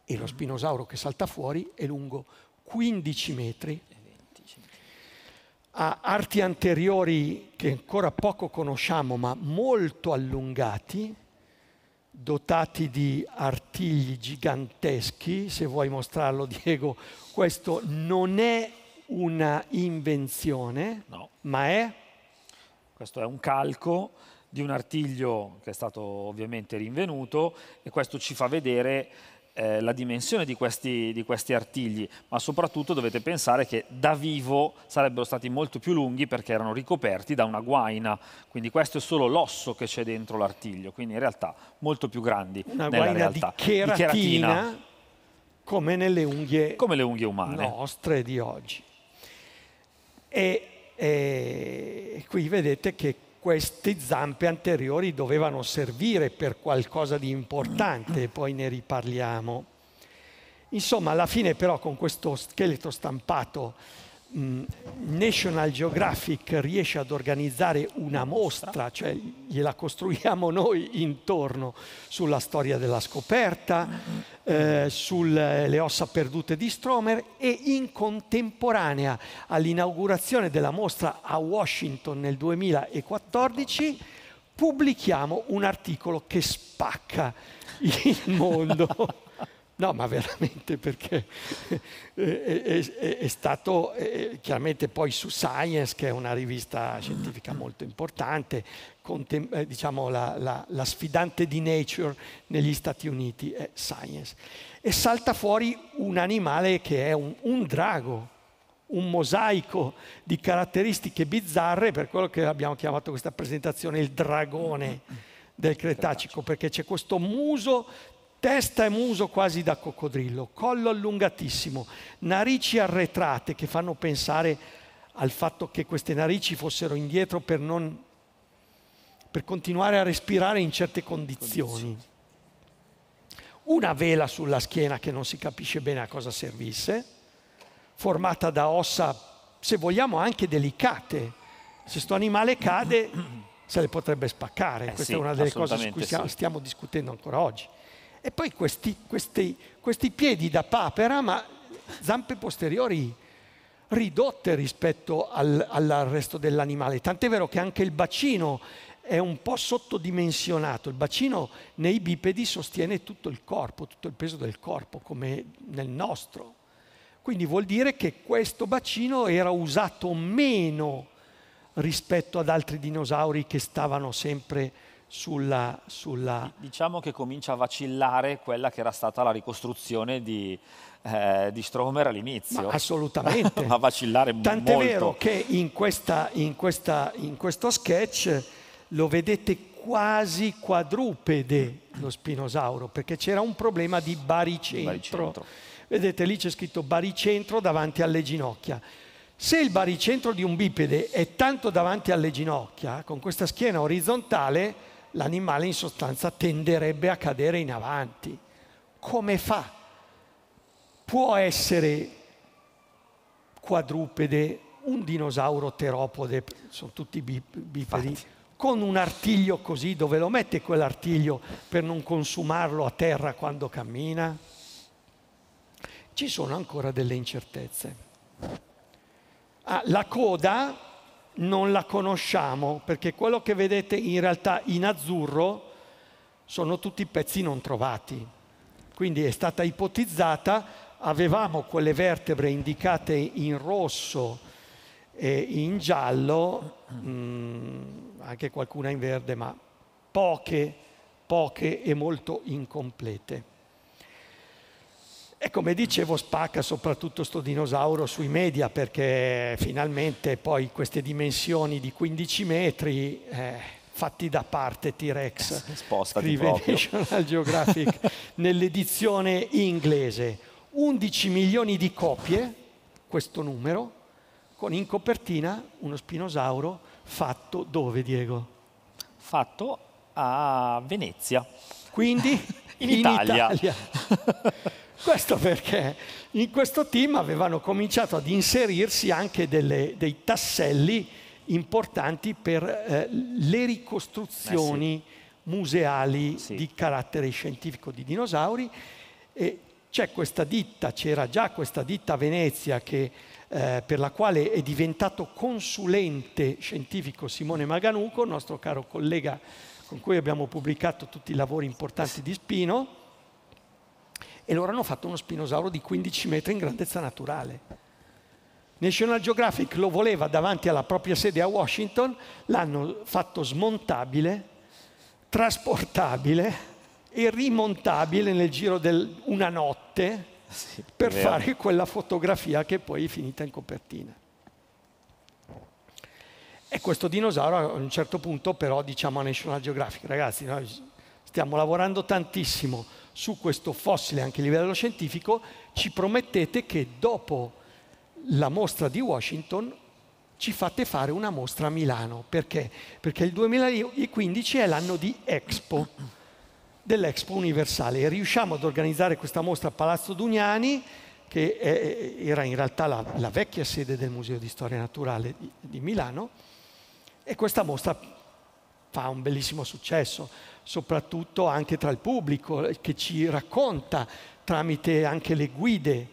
e lo spinosauro che salta fuori è lungo 15 metri a arti anteriori che ancora poco conosciamo ma molto allungati, dotati di artigli giganteschi, se vuoi mostrarlo Diego, questo non è una invenzione, no. ma è... Questo è un calco di un artiglio che è stato ovviamente rinvenuto e questo ci fa vedere eh, la dimensione di questi, di questi, artigli, ma soprattutto dovete pensare che da vivo sarebbero stati molto più lunghi perché erano ricoperti da una guaina, quindi questo è solo l'osso che c'è dentro l'artiglio, quindi in realtà molto più grandi una nella realtà. Di cheratina, di cheratina come nelle unghie, come le unghie umane. nostre di oggi. E, e qui vedete che queste zampe anteriori dovevano servire per qualcosa di importante, poi ne riparliamo. Insomma, alla fine però con questo scheletro stampato Mm, National Geographic riesce ad organizzare una mostra, cioè gliela costruiamo noi intorno sulla storia della scoperta, eh, sulle ossa perdute di Stromer e in contemporanea all'inaugurazione della mostra a Washington nel 2014 pubblichiamo un articolo che spacca il mondo. No, ma veramente perché è, è, eh, eh, eh, è stato è, chiaramente poi su Science, che è una rivista scientifica molto importante, contem- diciamo la, la, la, sfidante di Nature negli Stati Uniti è Science. E salta fuori un animale che è un, un drago, un mosaico di caratteristiche bizzarre, per quello che abbiamo chiamato questa presentazione il dragone del Cretacico, perché c'è questo muso testa e muso quasi da coccodrillo, collo allungatissimo, narici arretrate che fanno pensare al fatto che queste narici fossero indietro per, non, per continuare a respirare in certe condizioni. Una vela sulla schiena che non si capisce bene a cosa servisse, formata da ossa, se vogliamo, anche delicate. Se sto animale cade, se le potrebbe spaccare. Eh Questa sì, è una delle cose su cui stiamo, sì. stiamo discutendo ancora oggi. E poi questi, questi, questi piedi da papera, ma zampe posteriori ridotte rispetto al, al resto dell'animale. Tant'è vero che anche il bacino è un po' sottodimensionato. Il bacino nei bipedi sostiene tutto il corpo, tutto il peso del corpo, come nel nostro. Quindi vuol dire che questo bacino era usato meno rispetto ad altri dinosauri che stavano sempre sulla, sulla... Diciamo che comincia a vacillare quella che era stata la ricostruzione di, eh, di Stromer all'inizio. Ma assolutamente. a vacillare Tant'è molto. Tant'è vero che in, questa, in, questa, in questo sketch lo vedete quasi quadrupede lo spinosauro, perché c'era un problema di baricentro. baricentro. Vedete, lì c'è scritto baricentro davanti alle ginocchia. Se il baricentro di un bipede è tanto davanti alle ginocchia, con questa schiena orizzontale, l'animale in sostanza tenderebbe a cadere in avanti. Come fa? Può essere quadrupede, un dinosauro teropode, sono tutti bipedi, Infatti. con un artiglio così, dove lo mette quell'artiglio per non consumarlo a terra quando cammina? Ci sono ancora delle incertezze. Ah, la coda non la conosciamo perché quello che vedete in realtà in azzurro sono tutti pezzi non trovati. Quindi è stata ipotizzata, avevamo quelle vertebre indicate in rosso e in giallo, mh, mm, anche qualcuna in verde, ma poche, poche e molto incomplete. E come dicevo spacca soprattutto sto dinosauro sui media perché finalmente poi queste dimensioni di 15 metri eh, fatti da parte T-Rex Spostati scrive National Geographic nell'edizione inglese 11 milioni di copie questo numero con in copertina uno spinosauro fatto dove Diego? Fatto a Venezia. Quindi in, in Italia. Italia. Questo perché in questo team avevano cominciato ad inserirsi anche delle, dei tasselli importanti per eh, le ricostruzioni eh sì. museali sì. di carattere scientifico di dinosauri e c'è questa ditta, c'era già questa ditta a Venezia che, eh, per la quale è diventato consulente scientifico Simone Maganuco, nostro caro collega con cui abbiamo pubblicato tutti i lavori importanti di Spino e loro hanno fatto uno spinosauro di 15 metri in grandezza naturale. National Geographic lo voleva davanti alla propria sede a Washington, l'hanno fatto smontabile, trasportabile e rimontabile nel giro di una notte sì, per vero. fare quella fotografia che poi è finita in copertina. E questo dinosauro a un certo punto però diciamo a National Geographic, ragazzi, noi Stiamo lavorando tantissimo su questo fossile anche a livello scientifico. Ci promettete che dopo la mostra di Washington ci fate fare una mostra a Milano. Perché? Perché il 2015 è l'anno di Expo, dell'Expo Universale. E riusciamo ad organizzare questa mostra a Palazzo Dugnani, che è, era in realtà la, la, vecchia sede del Museo di Storia Naturale di, di Milano. E questa mostra fa un bellissimo successo soprattutto anche tra il pubblico eh, che ci racconta tramite anche le guide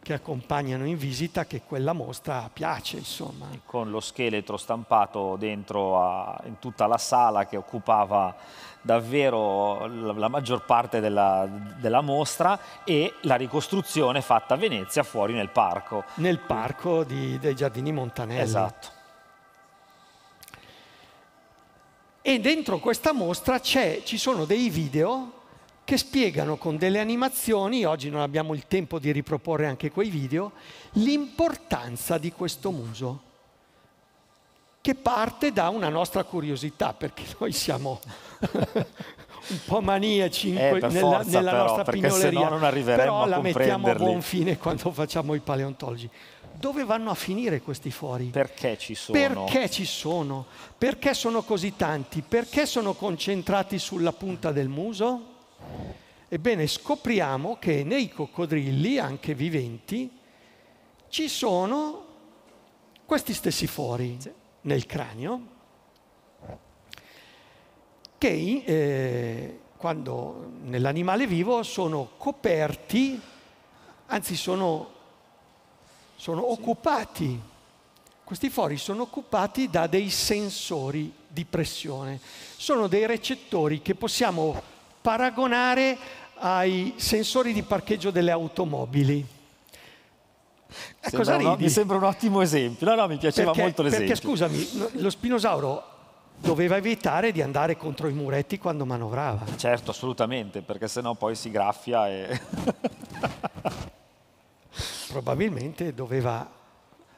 che accompagnano in visita che quella mostra piace insomma. Con lo scheletro stampato dentro a, in tutta la sala che occupava davvero la, la maggior parte della, della, mostra e la ricostruzione fatta a Venezia fuori nel parco. Nel parco di, dei giardini Montanelli. Esatto. E dentro questa mostra ci sono dei video che spiegano con delle animazioni, oggi non abbiamo il tempo di riproporre anche quei video, l'importanza di questo muso, che parte da una nostra curiosità, perché noi siamo un po' maniaci eh, nella, forza, nella però, nostra pignoleria, però la mettiamo a buon fine quando facciamo i paleontologi dove vanno a finire questi fori? Perché ci sono? Perché ci sono? Perché sono così tanti? Perché sono concentrati sulla punta del muso? Ebbene, scopriamo che nei coccodrilli, anche viventi, ci sono questi stessi fori sì. nel cranio che eh, quando nell'animale vivo sono coperti, anzi sono sono occupati, questi fori sono occupati da dei sensori di pressione, sono dei recettori che possiamo paragonare ai sensori di parcheggio delle automobili. Eh, sembra un, mi sembra un ottimo esempio. No, no, mi piaceva perché, molto l'esempio. Perché scusami, lo spinosauro doveva evitare di andare contro i muretti quando manovrava. Certo, assolutamente, perché sennò poi si graffia e... probabilmente doveva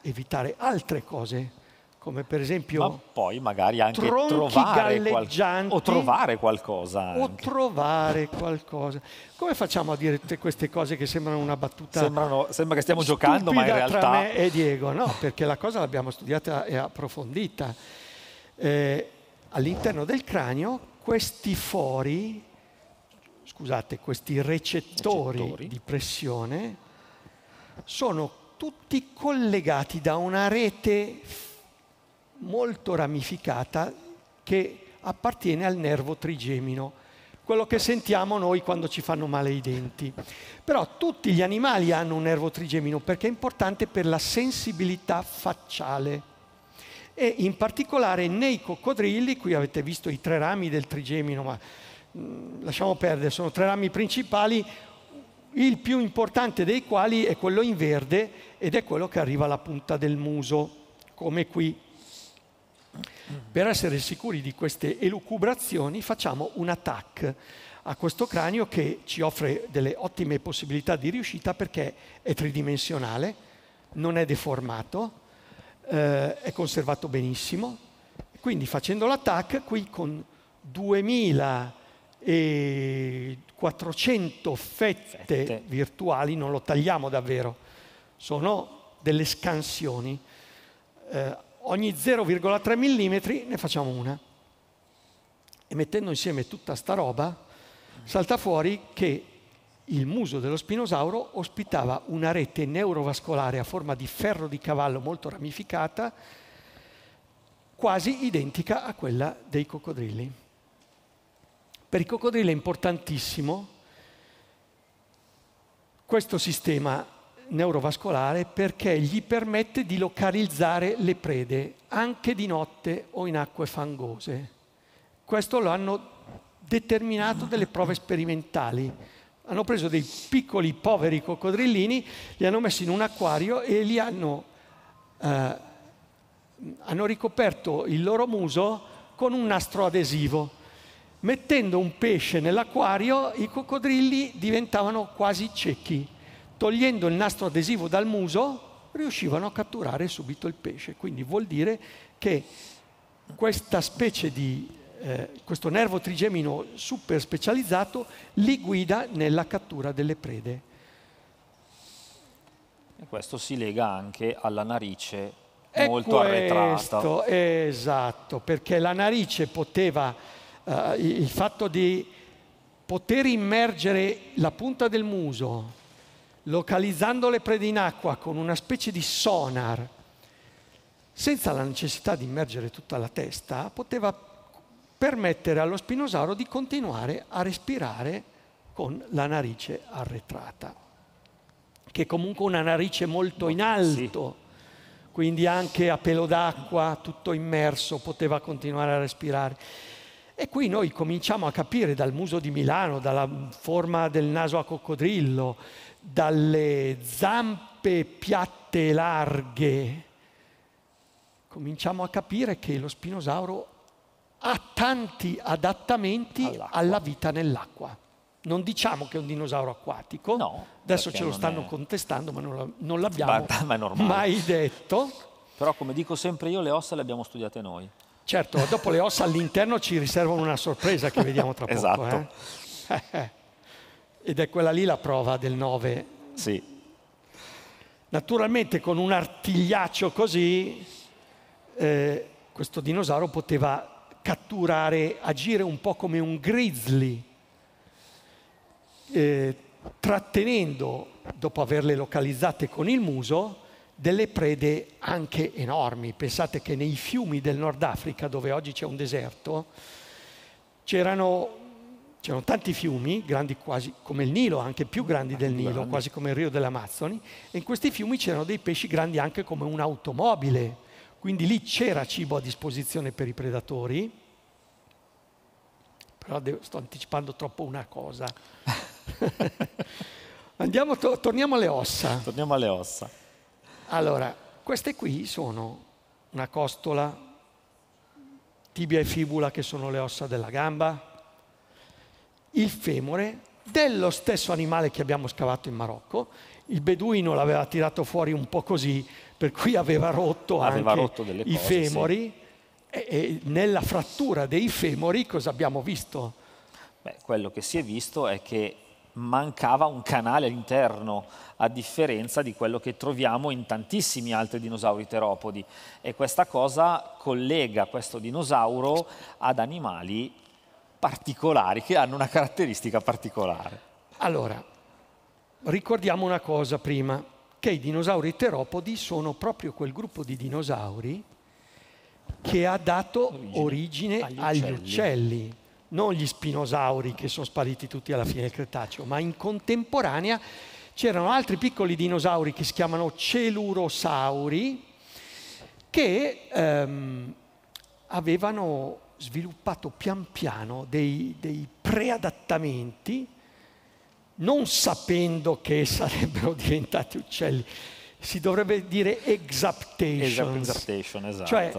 evitare altre cose, come per esempio... Ma poi magari anche trovare, qual- o trovare qualcosa. Anche. O trovare qualcosa. Come facciamo a dire tutte queste cose che sembrano una battuta? Sembrano, sembra che stiamo giocando, ma in realtà... Tra me e Diego, no, perché la cosa l'abbiamo studiata e approfondita. Eh, all'interno del cranio questi fori, scusate, questi recettori. recettori. di pressione sono tutti collegati da una rete molto ramificata che appartiene al nervo trigemino, quello che sentiamo noi quando ci fanno male i denti. Però tutti gli animali hanno un nervo trigemino perché è importante per la sensibilità facciale e in particolare nei coccodrilli, qui avete visto i tre rami del trigemino, ma mh, mm, lasciamo perdere, sono tre rami principali, il più importante dei quali è quello in verde ed è quello che arriva alla punta del muso, come qui. Per essere sicuri di queste elucubrazioni facciamo un attack a questo cranio che ci offre delle ottime possibilità di riuscita perché è tridimensionale, non è deformato, eh, è conservato benissimo. Quindi facendo l'attack qui con 2000 e 400 fette virtuali, non lo tagliamo davvero, sono delle scansioni. Eh, ogni 0,3 mm ne facciamo una. E mettendo insieme tutta sta roba, salta fuori che il muso dello spinosauro ospitava una rete neurovascolare a forma di ferro di cavallo molto ramificata, quasi identica a quella dei coccodrilli. Per il coccodrillo è importantissimo questo sistema neurovascolare perché gli permette di localizzare le prede anche di notte o in acque fangose. Questo lo hanno determinato delle prove sperimentali. Hanno preso dei piccoli poveri coccodrillini, li hanno messi in un acquario e li hanno, eh, hanno ricoperto il loro muso con un nastro adesivo mettendo un pesce nell'acquario i coccodrilli diventavano quasi ciechi. Togliendo il nastro adesivo dal muso riuscivano a catturare subito il pesce. Quindi vuol dire che questa specie di, eh, questo nervo trigemino super specializzato li guida nella cattura delle prede. E questo si lega anche alla narice molto questo, arretrata. Esatto, perché la narice poteva eh, il fatto di poter immergere la punta del muso, localizzando le prede in acqua con una specie di sonar, senza la necessità di immergere tutta la testa, poteva permettere allo spinosauro di continuare a respirare con la narice arretrata, che è comunque una narice molto in alto, quindi anche a pelo d'acqua, tutto immerso, poteva continuare a respirare. E qui noi cominciamo a capire dal muso di Milano, dalla forma del naso a coccodrillo, dalle zampe piatte e larghe, cominciamo a capire che lo spinosauro ha tanti adattamenti alla vita nell'acqua. Non diciamo che è un dinosauro acquatico, no, adesso ce lo stanno è... contestando, ma non, non l'abbiamo ma mai detto. Però come dico sempre io, le ossa le abbiamo studiate noi. Certo, dopo le ossa all'interno ci riservano una sorpresa che vediamo tra poco. esatto. Eh? Ed è quella lì la prova del 9. Sì. Naturalmente con un artigliaccio così eh, questo dinosauro poteva catturare, agire un po' come un grizzly, eh, trattenendo, dopo averle localizzate con il muso, delle prede anche enormi. Pensate che nei fiumi del Nord Africa, dove oggi c'è un deserto, c'erano, c'erano tanti fiumi, grandi quasi come il Nilo, anche più grandi del Nilo, quasi come il Rio dell'Amazzoni, e in questi fiumi c'erano dei pesci grandi anche come un'automobile. Quindi lì c'era cibo a disposizione per i predatori, però sto anticipando troppo una cosa. Andiamo, to- torniamo alle ossa. Torniamo alle ossa. Allora, queste qui sono una costola, tibia e fibula che sono le ossa della gamba, il femore dello stesso animale che abbiamo scavato in Marocco. Il beduino l'aveva tirato fuori un po' così, per cui aveva rotto aveva anche rotto i femori. Sì. E, e nella frattura dei femori cosa abbiamo visto? Beh, quello che si è visto è che mancava un canale all'interno, a differenza di quello che troviamo in tantissimi altri dinosauri teropodi. E questa cosa collega questo dinosauro ad animali particolari, che hanno una caratteristica particolare. Allora, ricordiamo una cosa prima, che i dinosauri teropodi sono proprio quel gruppo di dinosauri che ha dato origine, origine agli, agli uccelli. uccelli non gli spinosauri che sono spariti tutti alla fine del Cretaceo, ma in contemporanea c'erano altri piccoli dinosauri che si chiamano celurosauri che ehm, avevano sviluppato pian piano dei, dei preadattamenti non sapendo che sarebbero diventati uccelli si dovrebbe dire exaptation. Exaptation, esatto. Cioè,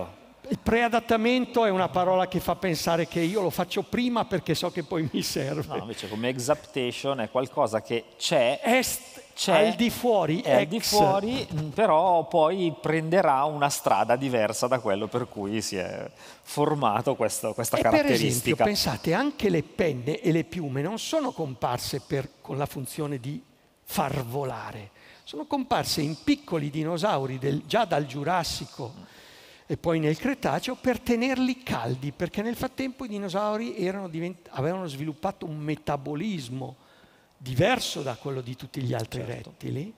il preadattamento è una parola che fa pensare che io lo faccio prima perché so che poi mi serve. No, invece come exaptation è qualcosa che c'è. Est, c'è al di fuori, è ex. di fuori, mm, però poi prenderà una strada diversa da quello per cui si è formato questo, questa e caratteristica. Per esempio, pensate, anche le penne e le piume non sono comparse per, con la funzione di far volare, sono comparse in piccoli dinosauri del, già dal Giurassico e poi nel Cretaceo per tenerli caldi, perché nel frattempo i dinosauri avevano sviluppato un metabolismo diverso da quello di tutti gli altri certo. rettili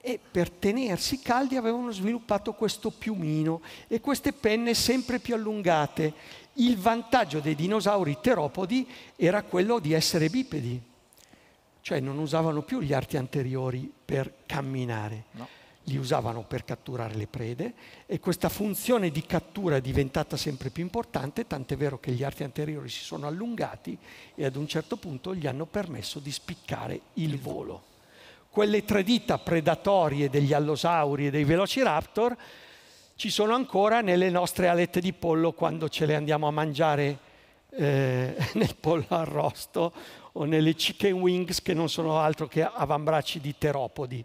e per tenersi caldi avevano sviluppato questo piumino e queste penne sempre più allungate. Il vantaggio dei dinosauri teropodi era quello di essere bipedi, cioè non usavano più gli arti anteriori per camminare. No li usavano per catturare le prede e questa funzione di cattura è diventata sempre più importante, tant'è vero che gli arti anteriori si sono allungati e ad un certo punto gli hanno permesso di spiccare il volo. Quelle tre dita predatorie degli allosauri e dei velociraptor ci sono ancora nelle nostre alette di pollo quando ce le andiamo a mangiare eh, nel pollo arrosto o nelle chicken wings che non sono altro che avambracci di teropodi.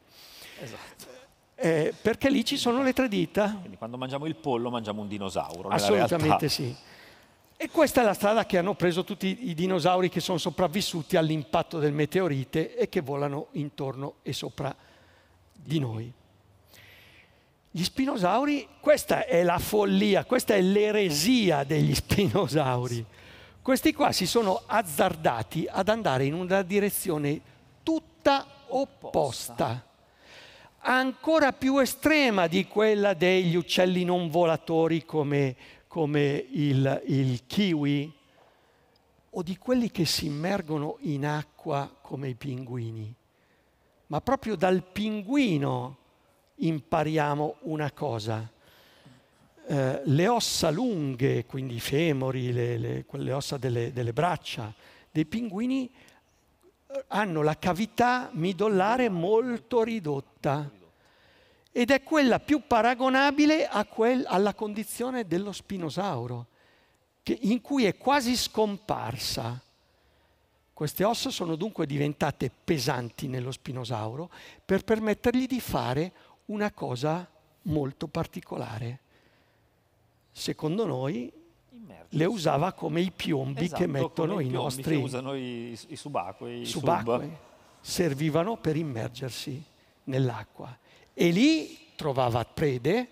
Esatto eh, perché lì ci sono le tre dita. Quindi quando mangiamo il pollo mangiamo un dinosauro. Assolutamente sì. E questa è la strada che hanno preso tutti i dinosauri che sono sopravvissuti all'impatto del meteorite e che volano intorno e sopra di noi. Gli spinosauri, questa è la follia, questa è l'eresia degli spinosauri. Questi qua si sono azzardati ad andare in una direzione tutta opposta ancora più estrema di quella degli uccelli non volatori come, come il, il kiwi o di quelli che si immergono in acqua come i pinguini. Ma proprio dal pinguino impariamo una cosa. Eh, le ossa lunghe, quindi i femori, le, le, le ossa delle, delle braccia dei pinguini, hanno la cavità midollare molto ridotta ed è quella più paragonabile quel, alla condizione dello spinosauro, che, in cui è quasi scomparsa. Queste ossa sono dunque diventate pesanti nello spinosauro per permettergli di fare una cosa molto particolare. Secondo noi le usava come i piombi esatto, che mettono i, i nostri... usano i, i subacquei. Subacquei. Sub. Servivano per immergersi nell'acqua. E lì trovava prede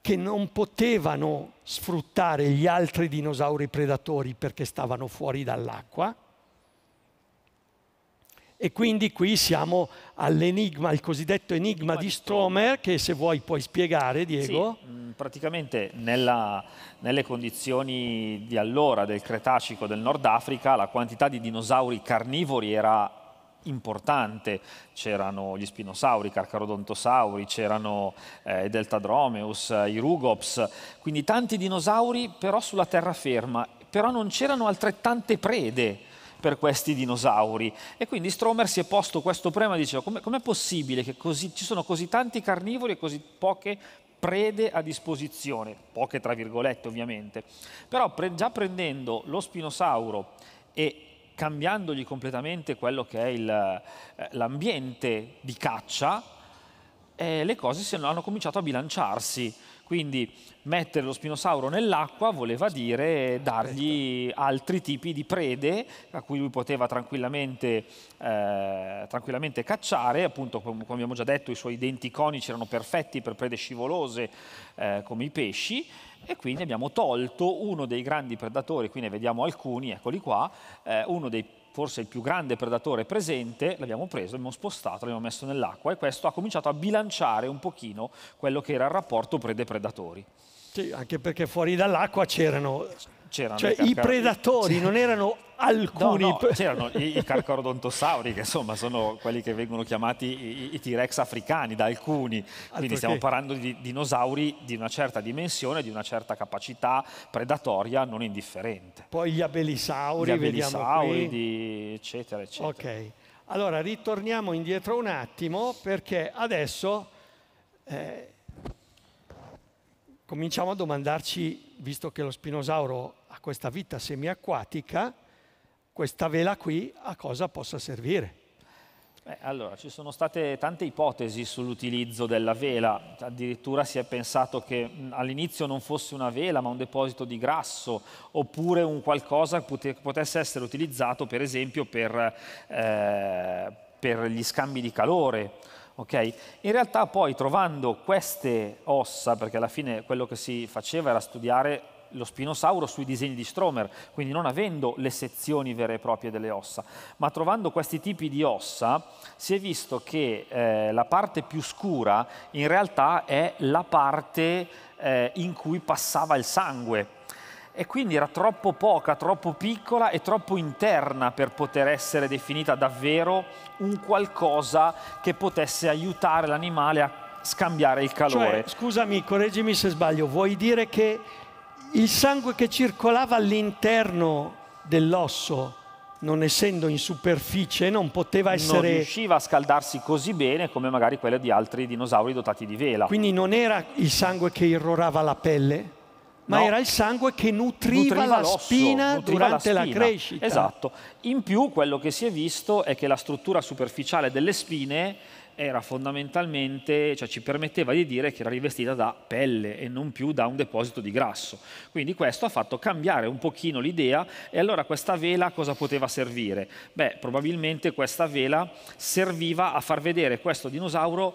che non potevano sfruttare gli altri dinosauri predatori perché stavano fuori dall'acqua e quindi qui siamo all'enigma, il cosiddetto enigma di Stromer, che se vuoi puoi spiegare, Diego. Sì, mm, praticamente nella, nelle condizioni di allora del Cretacico del Nord Africa la quantità di dinosauri carnivori era importante, c'erano gli spinosauri, i carcarodontosauri, c'erano eh, Delta Dromeus, eh, i rugops, quindi tanti dinosauri però sulla terraferma, però non c'erano altrettante prede per questi dinosauri. E quindi Stromer si è posto questo problema diceva oh, com'è, com'è possibile che così, ci sono così tanti carnivori e così poche prede a disposizione, poche tra virgolette ovviamente, però pre- già prendendo lo spinosauro e cambiandogli completamente quello che è il, eh, l'ambiente di caccia, eh, le cose hanno cominciato a bilanciarsi quindi mettere lo spinosauro nell'acqua voleva dire dargli altri tipi di prede a cui lui poteva tranquillamente, eh, tranquillamente cacciare, appunto come abbiamo già detto i suoi denti conici erano perfetti per prede scivolose eh, come i pesci e quindi abbiamo tolto uno dei grandi predatori, qui ne vediamo alcuni, eccoli qua, eh, uno dei forse il più grande predatore presente, l'abbiamo preso, l'abbiamo spostato, l'abbiamo messo nell'acqua e questo ha cominciato a bilanciare un pochino quello che era il rapporto prede-predatori. Sì, anche perché fuori dall'acqua c'erano c'erano cioè, i, i predatori, non erano alcuni. No, no, c'erano i, i carcorodontosauri, che insomma sono quelli che vengono chiamati i, i T-Rex africani da alcuni. Quindi stiamo che... parlando di dinosauri di una certa dimensione, di una certa capacità predatoria non indifferente. Poi gli abelisauri, gli abelisauri di... eccetera, eccetera. Ok, allora ritorniamo indietro un attimo perché adesso... Eh, cominciamo a domandarci, visto che lo spinosauro questa vita semiacquatica, questa vela qui a cosa possa servire. Beh, allora, ci sono state tante ipotesi sull'utilizzo della vela, addirittura si è pensato che all'inizio non fosse una vela ma un deposito di grasso oppure un qualcosa che potesse essere utilizzato per esempio per, eh, per gli scambi di calore. Okay? In realtà poi trovando queste ossa, perché alla fine quello che si faceva era studiare lo spinosauro sui disegni di Stromer, quindi non avendo le sezioni vere e proprie delle ossa, ma trovando questi tipi di ossa si è visto che eh, la parte più scura in realtà è la parte eh, in cui passava il sangue. E quindi era troppo poca, troppo piccola e troppo interna per poter essere definita davvero un qualcosa che potesse aiutare l'animale a scambiare il calore. Cioè, scusami, correggimi se sbaglio, vuoi dire che il sangue che circolava all'interno dell'osso, non essendo in superficie, non poteva essere... Non riusciva a scaldarsi così bene come magari quello di altri dinosauri dotati di vela. Quindi non era il sangue che irrorava la pelle, ma no. era il sangue che nutriva, nutriva la spina nutriva durante la, spina. la, crescita. Esatto. In più quello che si è visto è che la struttura superficiale delle spine era fondamentalmente, cioè ci permetteva di dire che era rivestita da pelle e non più da un deposito di grasso. Quindi questo ha fatto cambiare un pochino l'idea e allora questa vela cosa poteva servire? Beh, probabilmente questa vela serviva a far vedere questo dinosauro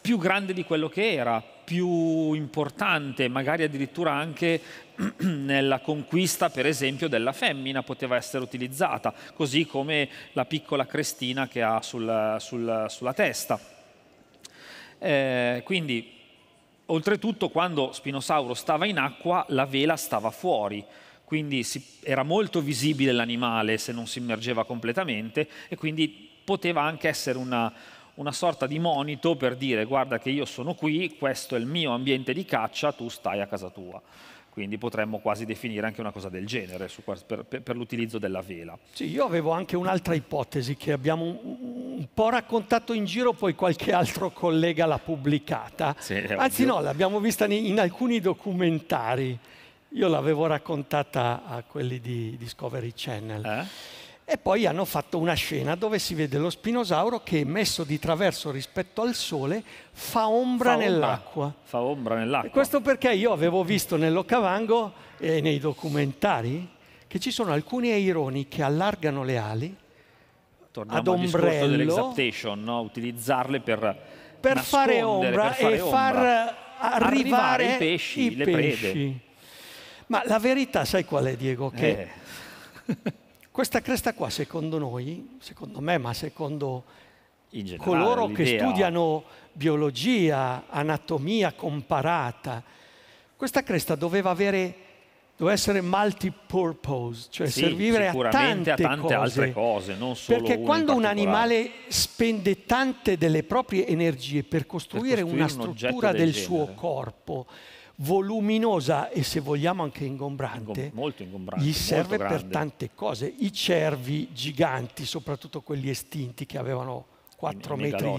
più grande di quello che era, più importante, magari addirittura anche nella conquista, per esempio, della femmina poteva essere utilizzata, così come la piccola crestina che ha sul, sul, sulla testa. Eh, quindi, oltretutto, quando Spinosauro stava in acqua, la vela stava fuori, quindi si, era molto visibile l'animale se non si immergeva completamente e quindi poteva anche essere una, una sorta di monito per dire guarda che io sono qui, questo è il mio ambiente di caccia, tu stai a casa tua. Quindi potremmo quasi definire anche una cosa del genere su, per, per l'utilizzo della vela. Sì, io avevo anche un'altra ipotesi che abbiamo un, un, po' raccontato in giro, poi qualche altro collega l'ha pubblicata. Sì, Anzi no, l'abbiamo vista in alcuni documentari. Io l'avevo raccontata a quelli di Discovery Channel. Eh? e poi hanno fatto una scena dove si vede lo spinosauro che messo di traverso rispetto al sole fa ombra, fa nell'acqua. Ombra. Fa ombra nell'acqua. E questo perché io avevo visto nell'Occavango e nei documentari che ci sono alcuni aironi che allargano le ali Torniamo ad ombrello. dell'exaptation, no? utilizzarle per, per fare ombra per fare e ombra. far eh, arrivare, i pesci, i le pesci. prede. Ma la verità sai qual è Diego? Che... Eh. Questa cresta qua, secondo noi, secondo me, ma secondo generale, coloro che studiano biologia, anatomia comparata, questa cresta doveva avere doveva essere multi-purpose, cioè sì, servire a tante, a tante cose. altre cose, non solo Perché quando un animale spende tante delle proprie energie per costruire, per costruire una struttura del, del suo corpo, voluminosa e se vogliamo anche ingombrante, molto ingombrante gli serve per tante cose. I cervi giganti, soprattutto quelli estinti che avevano 4 metri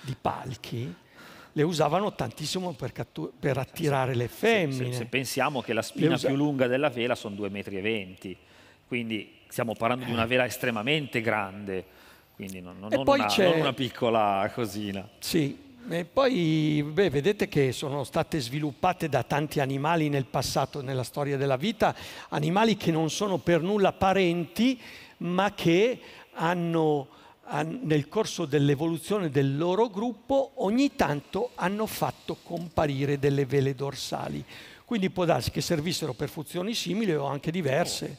di palchi, le usavano tantissimo per, per eh, attirare le femmine. Se, se, se, pensiamo che la spina più lunga della vela sono 2,20 m, quindi stiamo parlando di una eh. vela estremamente grande, quindi non, non, non, una, non una piccola cosina. Sì, e poi beh, vedete che sono state sviluppate da tanti animali nel passato, nella storia della vita, animali che non sono per nulla parenti, ma che hanno, nel corso dell'evoluzione del loro gruppo ogni tanto hanno fatto comparire delle vele dorsali. Quindi può darsi che servissero per funzioni simili o anche diverse,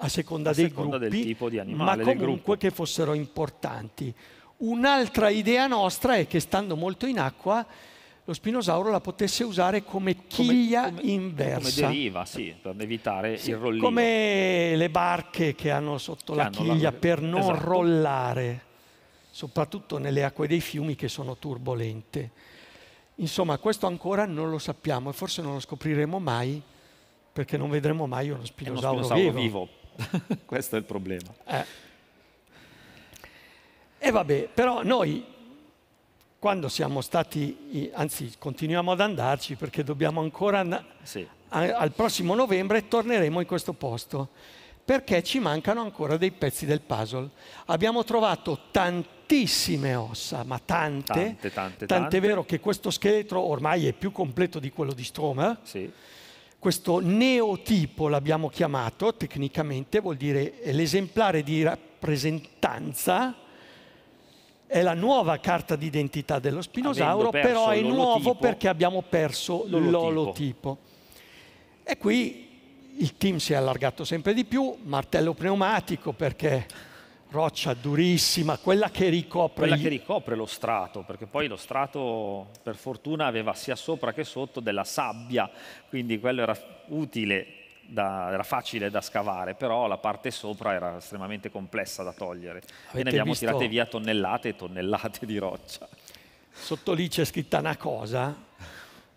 a seconda, a dei seconda gruppi, del tipo di animale, ma comunque che fossero importanti. Un'altra idea nostra è che stando molto in acqua lo spinosauro la potesse usare come chiglia come, come, inversa. Come deriva, sì, per evitare sì, il rollio. Come le barche che hanno sotto che la hanno chiglia la... per non esatto. rollare, soprattutto nelle acque dei fiumi che sono turbolente. Insomma, questo ancora non lo sappiamo e forse non lo scopriremo mai perché non vedremo mai uno spinosauro, uno spinosauro vivo. vivo. questo è il problema. Eh. E vabbè, però noi quando siamo stati, anzi continuiamo ad andarci perché dobbiamo ancora, and- sì. a- al prossimo novembre torneremo in questo posto, perché ci mancano ancora dei pezzi del puzzle. Abbiamo trovato tantissime ossa, ma tante, tante, tante, tant'è vero che questo scheletro ormai è più completo di quello di Stromer, sì. questo neotipo l'abbiamo chiamato tecnicamente, vuol dire l'esemplare di rappresentanza è la nuova carta d'identità dello spinosauro, però è nuovo perché abbiamo perso l'olotipo. E qui il team si è allargato sempre di più, martello pneumatico perché roccia durissima, quella che ricopre... Quella gli... che ricopre lo strato, perché poi lo strato per fortuna aveva sia sopra che sotto della sabbia, quindi quello era utile da, era facile da scavare, però la parte sopra era estremamente complessa da togliere. Avete e ne abbiamo tirate via tonnellate e tonnellate di roccia. Sotto lì c'è scritta una cosa.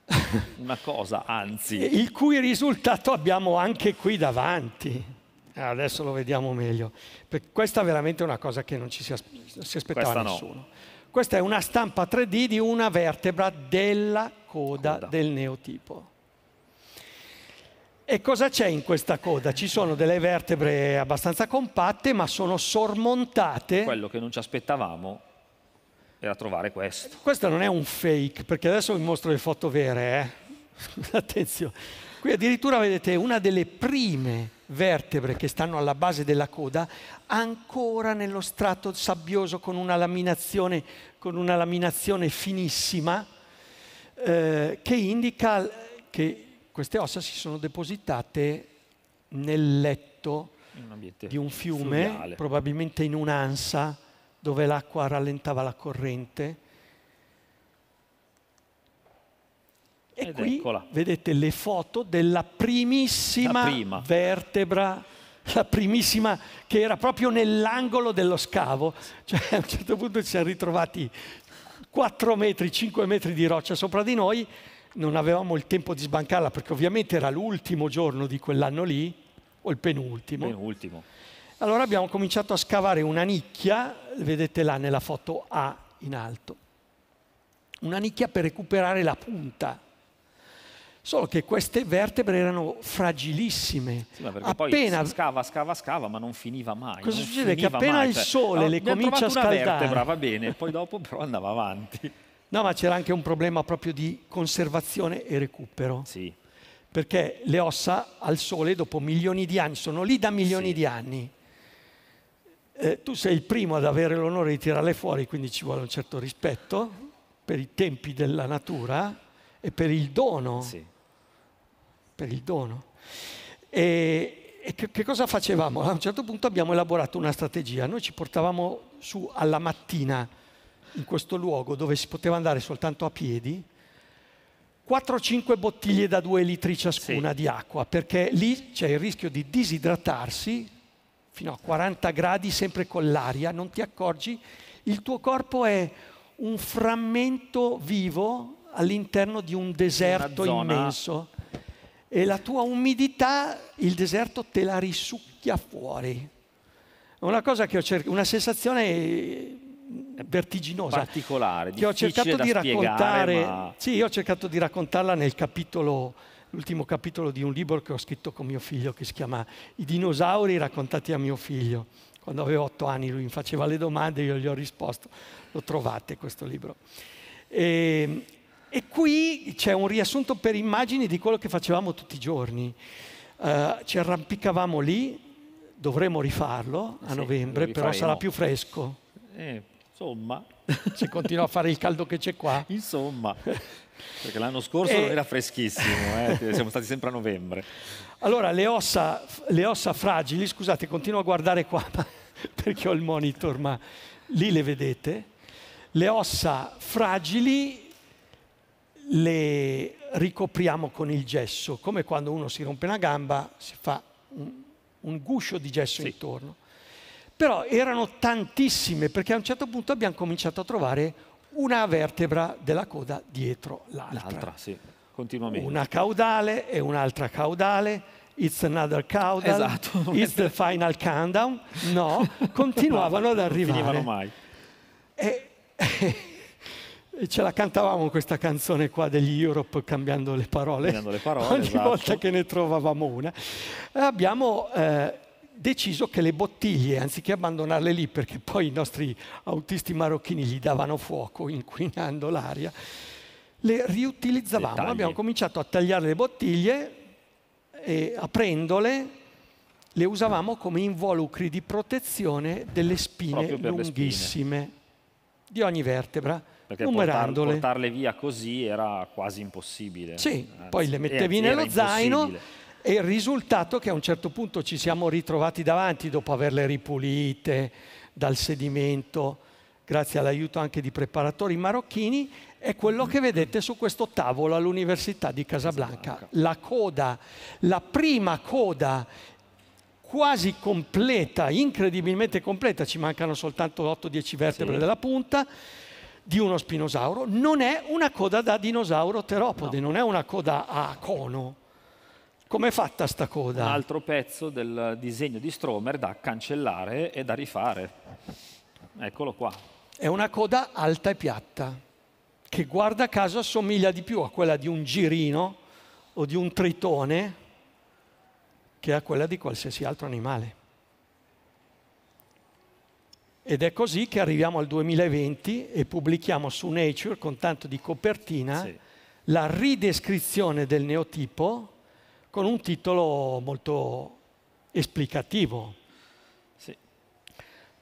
una cosa, anzi. Il cui risultato abbiamo anche qui davanti. Ah, adesso lo vediamo meglio. Per questa è veramente una cosa che non ci si, si aspettava Questa nessuno. No. Questa è una stampa 3D di una vertebra della coda, coda. del neotipo. E cosa c'è in questa coda? Ci sono delle vertebre abbastanza compatte, ma sono sormontate. Quello che non ci aspettavamo era trovare questo. Questo non è un fake, perché adesso vi mostro le foto vere. Eh? Attenzione. Qui addirittura vedete una delle prime vertebre che stanno alla base della coda ancora nello strato sabbioso con una laminazione, con una laminazione finissima eh, che indica che queste ossa si sono depositate nel letto un di un fiume, fluviale. probabilmente in un'ansa dove l'acqua rallentava la corrente. E Ed qui eccola. vedete le foto della primissima la vertebra, la primissima che era proprio nell'angolo dello scavo. Cioè a un certo punto ci siamo ritrovati 4 metri, 5 metri di roccia sopra di noi non avevamo il tempo di sbancarla perché ovviamente era l'ultimo giorno di quell'anno lì, o il penultimo. penultimo. Allora abbiamo cominciato a scavare una nicchia, vedete là nella foto A in alto, una nicchia per recuperare la punta. Solo che queste vertebre erano fragilissime. Sì, ma appena... poi scava, scava, scava, ma non finiva mai. Cosa succede? Che appena mai, il cioè, sole cioè, le comincia a scaldare... Una vertebra, va bene, poi dopo però andava avanti. No, ma c'era anche un problema proprio di conservazione e recupero. Sì. Perché le ossa al sole dopo milioni di anni, sono lì da milioni sì. di anni. Eh, tu sei il primo ad avere l'onore di tirarle fuori, quindi ci vuole un certo rispetto per i tempi della natura e per il dono. Sì. Per il dono. E, e che, che, cosa facevamo? A un certo punto abbiamo elaborato una strategia. Noi ci portavamo su alla mattina in questo luogo dove si poteva andare soltanto a piedi, 4-5 bottiglie da 2 litri ciascuna sì. di acqua, perché lì c'è il rischio di disidratarsi fino a 40 gradi sempre con l'aria, non ti accorgi, il tuo corpo è un frammento vivo all'interno di un deserto immenso e la tua umidità il deserto te la risucchia fuori. È una cosa che ho cercato, una sensazione vertiginosa. Particolare, che ho cercato di raccontare. Spiegare, ma... Sì, ho cercato di raccontarla nel capitolo l'ultimo capitolo di un libro che ho scritto con mio figlio che si chiama I dinosauri raccontati a mio figlio. Quando avevo otto anni lui mi faceva le domande, io gli ho risposto, lo trovate questo libro. E, ehm, e qui c'è un riassunto per immagini di quello che facevamo tutti i giorni. Uh, ci arrampicavamo lì, dovremo rifarlo a sì, novembre, però sarà più fresco. Eh, Insomma. Se continua a fare il caldo che c'è qua. Insomma. Perché l'anno scorso e... Eh. era freschissimo, eh? siamo stati sempre a novembre. Allora, le ossa, le ossa fragili, scusate, continuo a guardare qua perché ho il monitor, ma lì le vedete. Le ossa fragili le ricopriamo con il gesso, come quando uno si rompe una gamba si fa un, un guscio di gesso sì. intorno. Però erano tantissime perché a un certo punto abbiamo cominciato a trovare una vertebra della coda dietro l'altra. L'altra, sì, continuamente. Una caudale e un'altra caudale. It's another caudal. Esatto. It's the final countdown. No, continuavano no, ad arrivare. Non finivano mai. E, e ce la cantavamo questa canzone qua degli Europe cambiando le parole, cambiando le parole ogni esatto. volta che ne trovavamo una abbiamo eh, deciso che le bottiglie, anziché abbandonarle lì, perché poi i nostri autisti marocchini gli davano fuoco inquinando l'aria, le riutilizzavamo. Le Abbiamo cominciato a tagliare le bottiglie e aprendole le usavamo come involucri di protezione delle spine lunghissime spine. di ogni vertebra, perché numerandole. Portar, portarle via così era quasi impossibile. Sì, anzi, eh, poi le mettevi eh, nello zaino e il risultato è che a un certo punto ci siamo ritrovati davanti dopo averle ripulite dal sedimento, grazie all'aiuto anche di preparatori marocchini, è quello che vedete su questo tavolo all'Università di Casablanca. La coda, la prima coda quasi completa, incredibilmente completa, ci mancano soltanto 8-10 vertebre sì. della punta, di uno spinosauro, non è una coda da dinosauro teropode, no. non è una coda a cono, Com'è fatta sta coda? Un altro pezzo del disegno di Stromer da cancellare e da rifare. Eccolo qua. È una coda alta e piatta, che guarda caso assomiglia di più a quella di un girino o di un tritone che a quella di qualsiasi altro animale. Ed è così che arriviamo al 2020 e pubblichiamo su Nature, con tanto di copertina, sì. la ridescrizione del neotipo con un titolo molto esplicativo. Sì.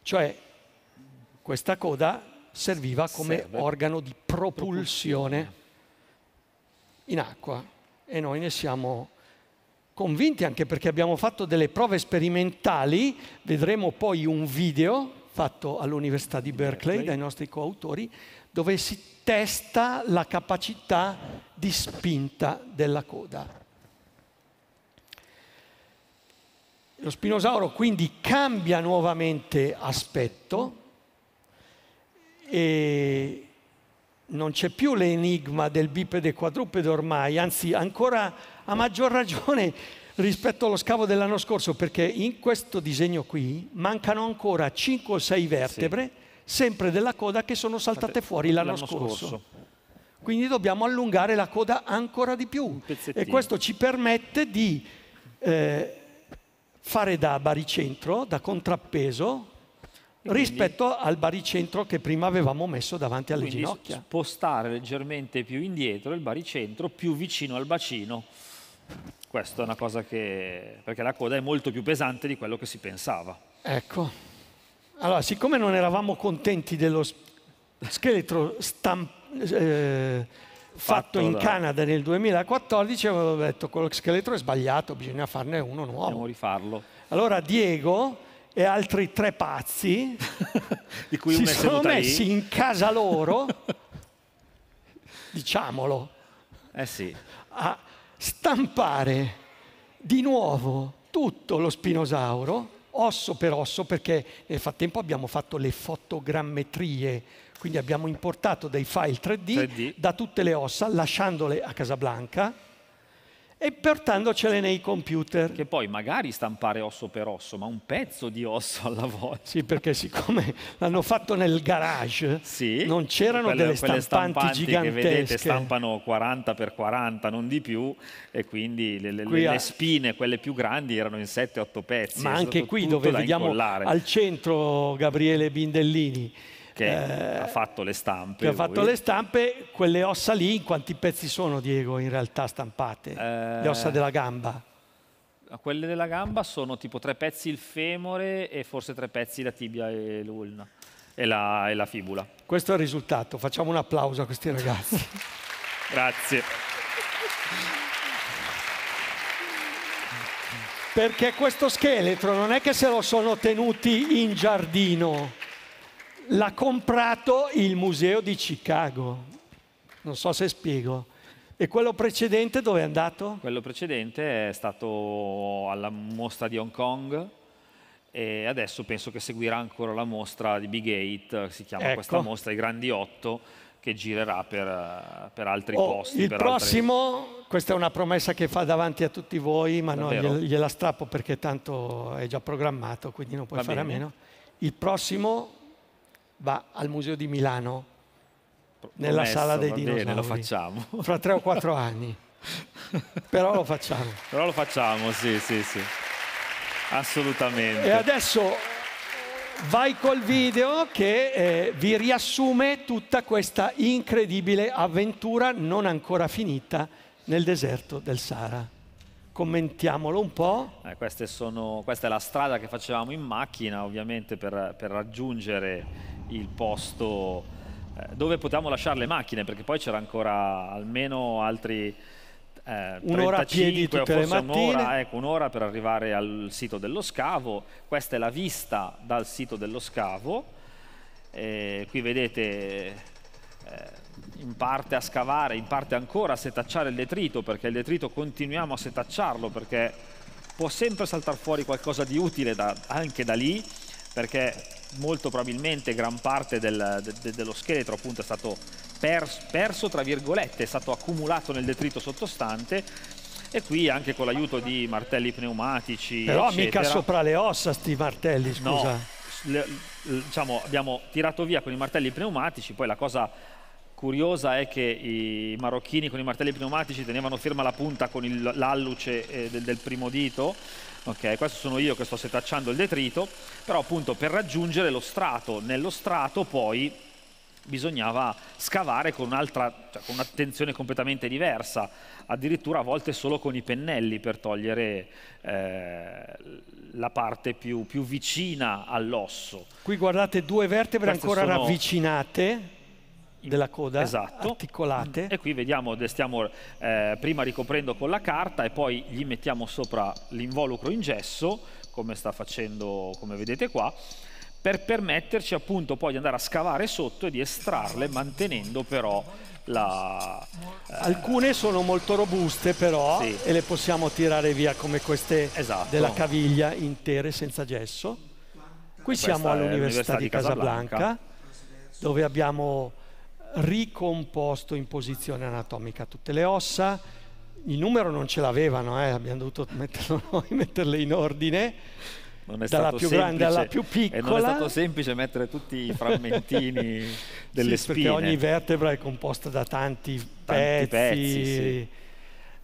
Cioè, questa coda serviva come Serve. organo di propulsione, propulsione in acqua e noi ne siamo convinti anche perché abbiamo fatto delle prove sperimentali, vedremo poi un video fatto all'Università di Berkeley dai nostri coautori, dove si testa la capacità di spinta della coda. Lo spinosauro quindi cambia nuovamente aspetto e non c'è più l'enigma del bipede quadrupede ormai, anzi ancora a maggior ragione rispetto allo scavo dell'anno scorso, perché in questo disegno qui mancano ancora 5 o 6 vertebre, sì. sempre della coda, che sono saltate fuori l'anno, scorso. scorso. Quindi dobbiamo allungare la coda ancora di più e questo ci permette di... Eh, fare da baricentro, da contrappeso, quindi, rispetto al baricentro che prima avevamo messo davanti alle ginocchia. Spostare leggermente più indietro il baricentro, più vicino al bacino. Questa è una cosa che... perché la coda è molto più pesante di quello che si pensava. Ecco. Allora, siccome non eravamo contenti dello scheletro stampato... Eh, fatto, fatto in da... Canada nel 2014 avevo detto quello scheletro è sbagliato, bisogna farne uno nuovo. Dobbiamo rifarlo. Allora Diego e altri tre pazzi di cui si sono messi lì. in casa loro, diciamolo, eh sì. a stampare di nuovo tutto lo spinosauro, osso per osso, perché nel frattempo abbiamo fatto le fotogrammetrie quindi abbiamo importato dei file 3D, 3D. da tutte le ossa, lasciandole a Casablanca e portandocele nei computer. Che poi magari stampare osso per osso, ma un pezzo di osso alla volta. Sì, perché siccome l'hanno fatto nel garage, sì, non c'erano quelle, delle quelle stampanti, stampanti gigantesche. Che vedete stampano 40 x 40, non di più, e quindi le, le, qui le, le spine, quelle più grandi, erano in 7-8 pezzi. Ma anche qui dove vediamo incollare. al centro Gabriele Bindellini, che eh, ha fatto le stampe. Che ha fatto le stampe, quelle ossa lì, in quanti pezzi sono Diego in realtà stampate? Eh, le ossa della gamba? Quelle della gamba sono tipo tre pezzi il femore e forse tre pezzi la tibia e l'ulna e la, e la fibula. Questo è il risultato, facciamo un applauso a questi ragazzi. Grazie. Perché questo scheletro non è che se lo sono tenuti in giardino, l'ha comprato il museo di Chicago. Non so se spiego. E quello precedente dove è andato? Quello precedente è stato alla mostra di Hong Kong e adesso penso che seguirà ancora la mostra di Big Eight, si chiama ecco. questa mostra, i Grandi Otto, che girerà per, eh, per altri oh, posti. Il prossimo, altri... questa è una promessa che fa davanti a tutti voi, ma no, gliela strappo perché tanto è già programmato, quindi non puoi Va fare bene. a meno. Il prossimo va al Museo di Milano, nella Promesso, sala dei dinosauri. Bene, lo facciamo. Fra tre o quattro anni. Però lo facciamo. Però lo facciamo, sì, sì, sì. Assolutamente. E adesso vai col video che eh, vi riassume tutta questa incredibile avventura non ancora finita nel deserto del Sahara. Commentiamolo un po'. Eh, sono, questa è la strada che facevamo in macchina ovviamente per, per raggiungere il posto eh, dove potevamo lasciare le macchine, perché poi c'era ancora almeno altri eh, un'ora a piedi tutte le mattine. Ecco, un'ora per arrivare al sito dello scavo. Questa è la vista dal sito dello scavo. Eh, qui vedete eh, in parte a scavare, in parte ancora a setacciare il detrito, perché il detrito continuiamo a setacciarlo, perché può sempre saltare fuori qualcosa di utile da, anche da lì perché molto probabilmente gran parte del, de, de, dello scheletro appunto è stato pers, perso, tra virgolette, è stato accumulato nel detrito sottostante e qui anche con l'aiuto di martelli pneumatici. Però eccetera. mica sopra le ossa sti martelli, scusa. No, le, diciamo, abbiamo tirato via con i martelli pneumatici, poi la cosa curiosa è che i marocchini con i martelli pneumatici tenevano ferma la punta con l'alluce eh, del, del primo dito ok? Questo sono io che sto setacciando il detrito, però appunto per raggiungere lo strato, nello strato poi bisognava scavare con un'altra, cioè con un'attenzione completamente diversa, addirittura a volte solo con i pennelli per togliere eh, la parte più, più vicina all'osso. Qui guardate due vertebre Queste ancora sono... ravvicinate, della coda esatto. articolate. E qui vediamo, stiamo eh, prima ricoprendo con la carta e poi gli mettiamo sopra l'involucro in gesso, come sta facendo, come vedete qua, per permetterci appunto poi di andare a scavare sotto e di estrarle mantenendo però la... Eh... Alcune sono molto robuste però sì. e le possiamo tirare via come queste esatto. della caviglia intere senza gesso. Qui Questa siamo all'Università di, di Casablanca, Casablanca dove abbiamo ricomposto in posizione anatomica tutte le ossa, il numero non ce l'avevano, eh, abbiamo dovuto metterlo noi, metterle in ordine, dalla più semplice, grande alla più piccola. E non è stato semplice mettere tutti i frammentini delle sì, spine. Perché ogni vertebra è composta da tanti, tanti pezzi. pezzi sì.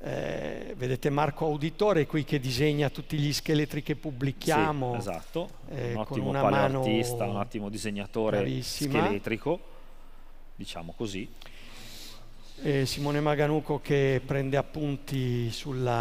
eh, vedete Marco Auditore qui che disegna tutti gli scheletri che pubblichiamo. Sì, esatto, eh, un ottimo con una mano un ottimo disegnatore bravissima. scheletrico diciamo così. E eh, Simone Maganuco che prende appunti sul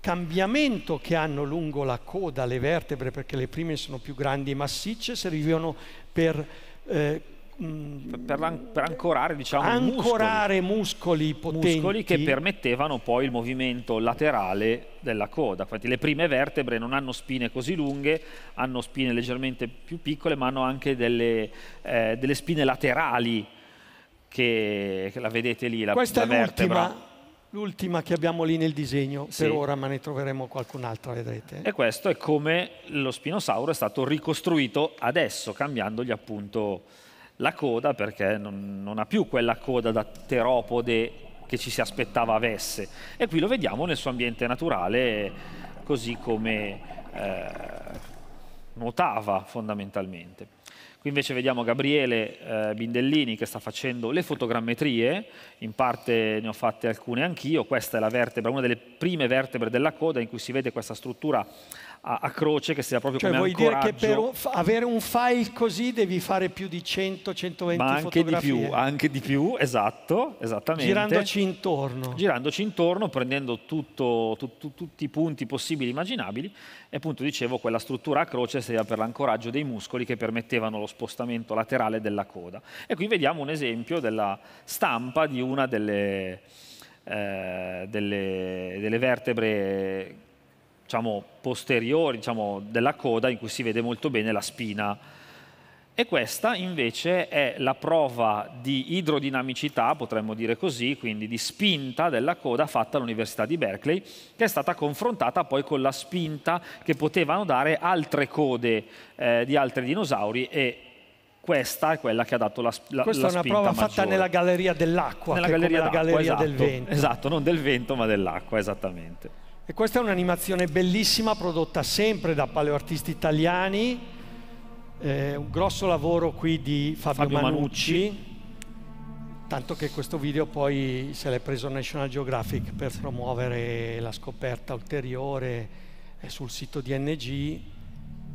cambiamento che hanno lungo la coda le vertebre, perché le prime sono più grandi e massicce, servivano per eh, per, per, ancorare, diciamo, ancorare muscoli, muscoli, potenti. muscoli che permettevano poi il movimento laterale della coda. Infatti le prime vertebre non hanno spine così lunghe, hanno spine leggermente più piccole, ma hanno anche delle, eh, delle spine laterali che, che, la vedete lì, la, Questa la è vertebra. L'ultima che abbiamo lì nel disegno, sì. per ora, ma ne troveremo qualcun'altra, vedrete. E questo è come lo spinosauro è stato ricostruito adesso, cambiandogli appunto la coda perché non, non ha più quella coda da teropode che ci si aspettava avesse. E qui lo vediamo nel suo ambiente naturale, così come eh, nuotava fondamentalmente. Qui invece vediamo Gabriele eh, Bindellini che sta facendo le fotogrammetrie, in parte ne ho fatte alcune anch'io, questa è la vertebra, una delle prime vertebre della coda in cui si vede questa struttura a, a croce che sia proprio cioè, come vuoi dire che per un, avere un file così devi fare più di 100-120 Ma anche fotografie. di più, anche di più, esatto, esattamente. Girandoci intorno. Girandoci intorno, prendendo tutto, tu, tu, tutti i punti possibili immaginabili e appunto dicevo quella struttura a croce serviva per l'ancoraggio dei muscoli che permettevano lo spostamento laterale della coda. E qui vediamo un esempio della stampa di una delle, eh, delle, delle vertebre diciamo, posteriori diciamo, della coda in cui si vede molto bene la spina. E questa invece è la prova di idrodinamicità, potremmo dire così, quindi di spinta della coda fatta all'Università di Berkeley, che è stata confrontata poi con la spinta che potevano dare altre code eh, di altri dinosauri e questa è quella che ha dato la, la, Questa è una prova maggiore. fatta nella galleria dell'acqua, nella galleria, della galleria esatto, del vento. Esatto, non del vento ma dell'acqua, esattamente. E questa è un'animazione bellissima prodotta sempre da paleoartisti italiani, eh, un grosso lavoro qui di Fabio, Fabio Manucci. Manucci tanto che questo video poi se l'è preso National Geographic per promuovere la scoperta ulteriore è eh, sul sito di NG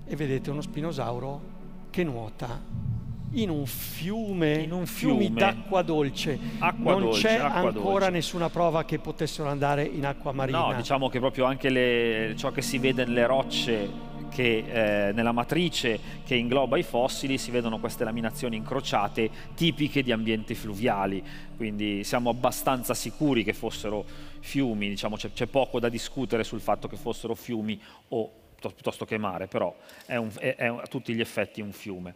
e vedete uno spinosauro che nuota in un fiume, in un fiume. d'acqua dolce. Acqua non dolce, c'è ancora dolce. nessuna prova che potessero andare in acqua marina. No, diciamo che proprio anche le, ciò che si vede nelle rocce che eh, nella matrice che ingloba i fossili si vedono queste laminazioni incrociate tipiche di ambienti fluviali, quindi siamo abbastanza sicuri che fossero fiumi, diciamo, c'è, c'è poco da discutere sul fatto che fossero fiumi o piuttosto che mare, però è, un, è, è a tutti gli effetti un fiume.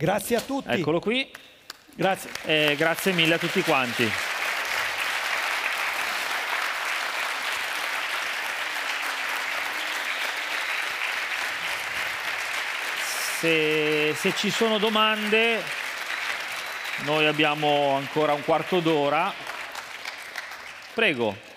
Grazie a tutti. Eccolo qui. Grazie, eh, grazie mille a tutti quanti. Se, se ci sono domande, noi abbiamo ancora un quarto d'ora. Prego.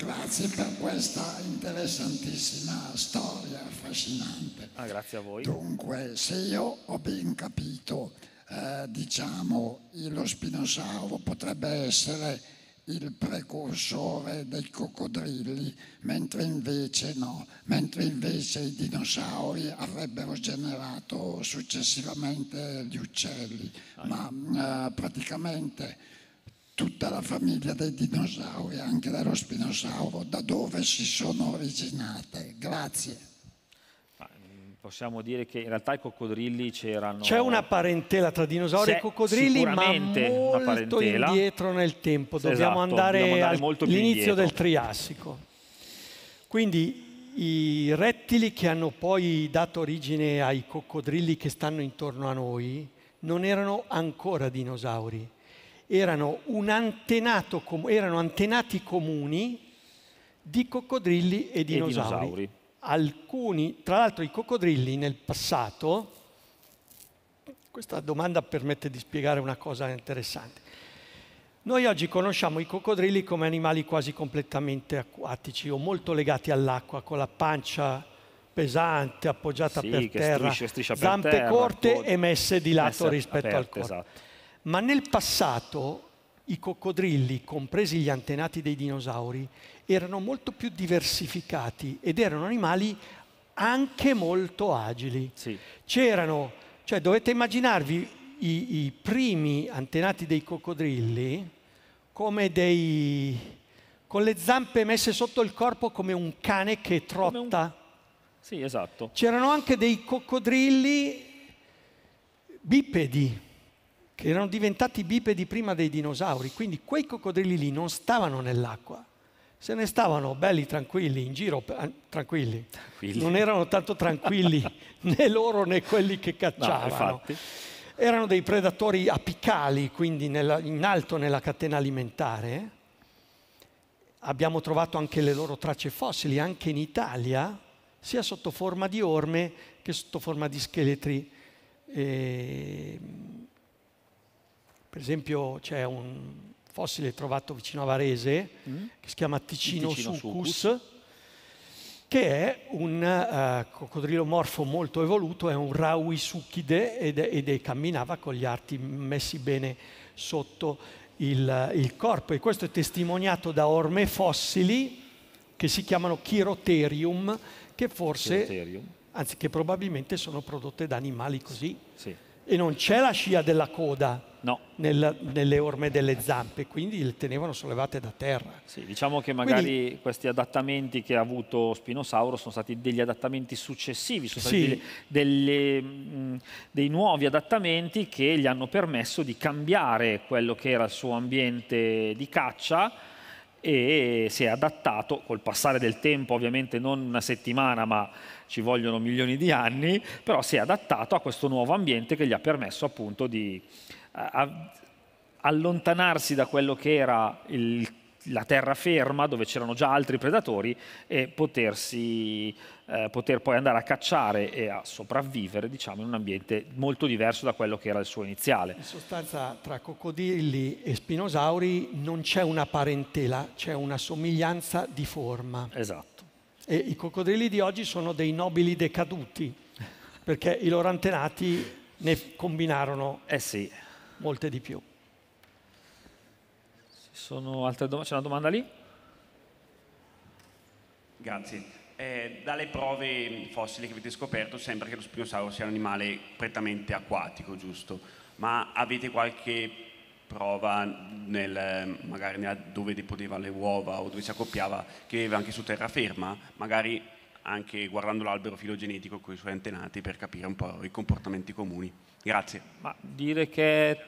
Grazie per questa interessantissima storia affascinante. Ah, grazie a voi. Dunque, se io ho ben capito, eh, diciamo, lo spinosauro potrebbe essere il precursore dei coccodrilli, mentre invece no, mentre invece i dinosauri avrebbero generato successivamente gli uccelli. Ah. Ma ecco. eh, praticamente tutta la famiglia dei dinosauri, anche dello spinosauro, da dove si sono originate. Grazie. Mm, possiamo dire che in realtà i coccodrilli c'erano. C'è una parentela tra dinosauri e coccodrilli, ma molto indietro nel tempo. Dobbiamo, esatto, andare dobbiamo andare all'inizio del Triassico. Quindi i rettili che hanno poi dato origine ai coccodrilli che stanno intorno a noi non erano ancora dinosauri, erano, antenato, erano antenati comuni di coccodrilli e dinosauri. E dinosauri. Alcuni, tra l'altro i coccodrilli nel passato, questa domanda permette di spiegare una cosa interessante. Noi oggi conosciamo i coccodrilli come animali quasi completamente acquatici o molto legati all'acqua, con la pancia pesante appoggiata sì, per terra, striscia, striscia per zampe corte po- e messe di lato messe rispetto aperte, al corpo. Esatto. Ma nel passato i coccodrilli, compresi gli antenati dei dinosauri, erano molto più diversificati ed erano animali anche molto agili. Sì. C'erano, cioè dovete immaginarvi i, i, primi antenati dei coccodrilli come dei con le zampe messe sotto il corpo come un cane che trotta. Sì, esatto. C'erano anche dei coccodrilli bipedi che erano diventati bipedi prima dei dinosauri, quindi quei coccodrilli lì non stavano nell'acqua, se ne stavano belli tranquilli in giro, tranquilli, tranquilli. non erano tanto tranquilli né loro né quelli che cacciavano. No, erano dei predatori apicali, quindi nella, in alto nella catena alimentare. Abbiamo trovato anche le loro tracce fossili, anche in Italia, sia sotto forma di orme che sotto forma di scheletri eh, per esempio c'è un fossile trovato vicino a Varese mm. che si chiama Ticino, Ticino sucus, sucus, che è un uh, coccodrillo morfo molto evoluto, è un rauisuchide ed, ed, ed camminava con gli arti messi bene sotto il, il corpo. E questo è testimoniato da orme fossili che si chiamano chiroterium, che forse... Chiroterium anzi che probabilmente sono prodotte da animali così. Sì. E non c'è la scia della coda, No. Nel, nelle orme delle zampe, quindi le tenevano sollevate da terra. Sì, diciamo che magari quindi, questi adattamenti che ha avuto Spinosauro sono stati degli adattamenti successivi, sono stati sì. delle, delle, mh, mm, dei nuovi adattamenti che gli hanno permesso di cambiare quello che era il suo ambiente di caccia e si è adattato col passare del tempo, ovviamente non una settimana, ma ci vogliono milioni di anni, però si è adattato a questo nuovo ambiente che gli ha permesso appunto di, a allontanarsi da quello che era il, la terraferma dove c'erano già altri predatori e potersi, eh, poter poi andare a cacciare e a sopravvivere diciamo, in un ambiente molto diverso da quello che era il suo iniziale. In sostanza tra coccodrilli e spinosauri non c'è una parentela, c'è una somiglianza di forma. Esatto. E i coccodrilli di oggi sono dei nobili decaduti perché i loro antenati ne combinarono. Eh sì molte di più. C'è una domanda lì? Grazie. Eh, dalle prove fossili che avete scoperto sembra che lo spinosauro sia un animale prettamente acquatico, giusto? Ma avete qualche prova nel, magari nella, dove deponeva le uova o dove si accoppiava che viveva anche su terraferma? Magari anche guardando l'albero filogenetico con i suoi antenati per capire un po' i comportamenti comuni. Grazie. Ma dire che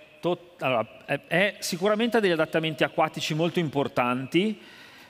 allora, è, è sicuramente degli adattamenti acquatici molto importanti,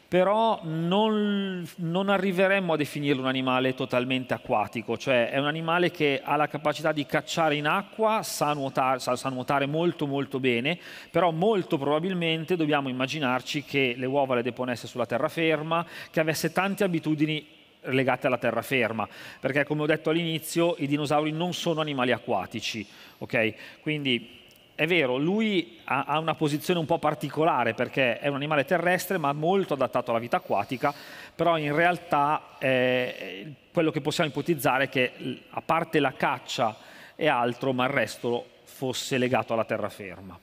però non, non, arriveremmo a definirlo un animale totalmente acquatico, cioè è un animale che ha la capacità di cacciare in acqua, sa nuotare, sa, sa nuotare molto molto bene, però molto probabilmente dobbiamo immaginarci che le uova le deponesse sulla terraferma, che avesse tante abitudini legate alla terraferma, perché come ho detto all'inizio i dinosauri non sono animali acquatici, okay? quindi è vero, lui ha, ha, una posizione un po' particolare perché è un animale terrestre ma molto adattato alla vita acquatica, però in realtà eh, quello che possiamo ipotizzare è che a parte la caccia e altro, ma il resto fosse legato alla terraferma.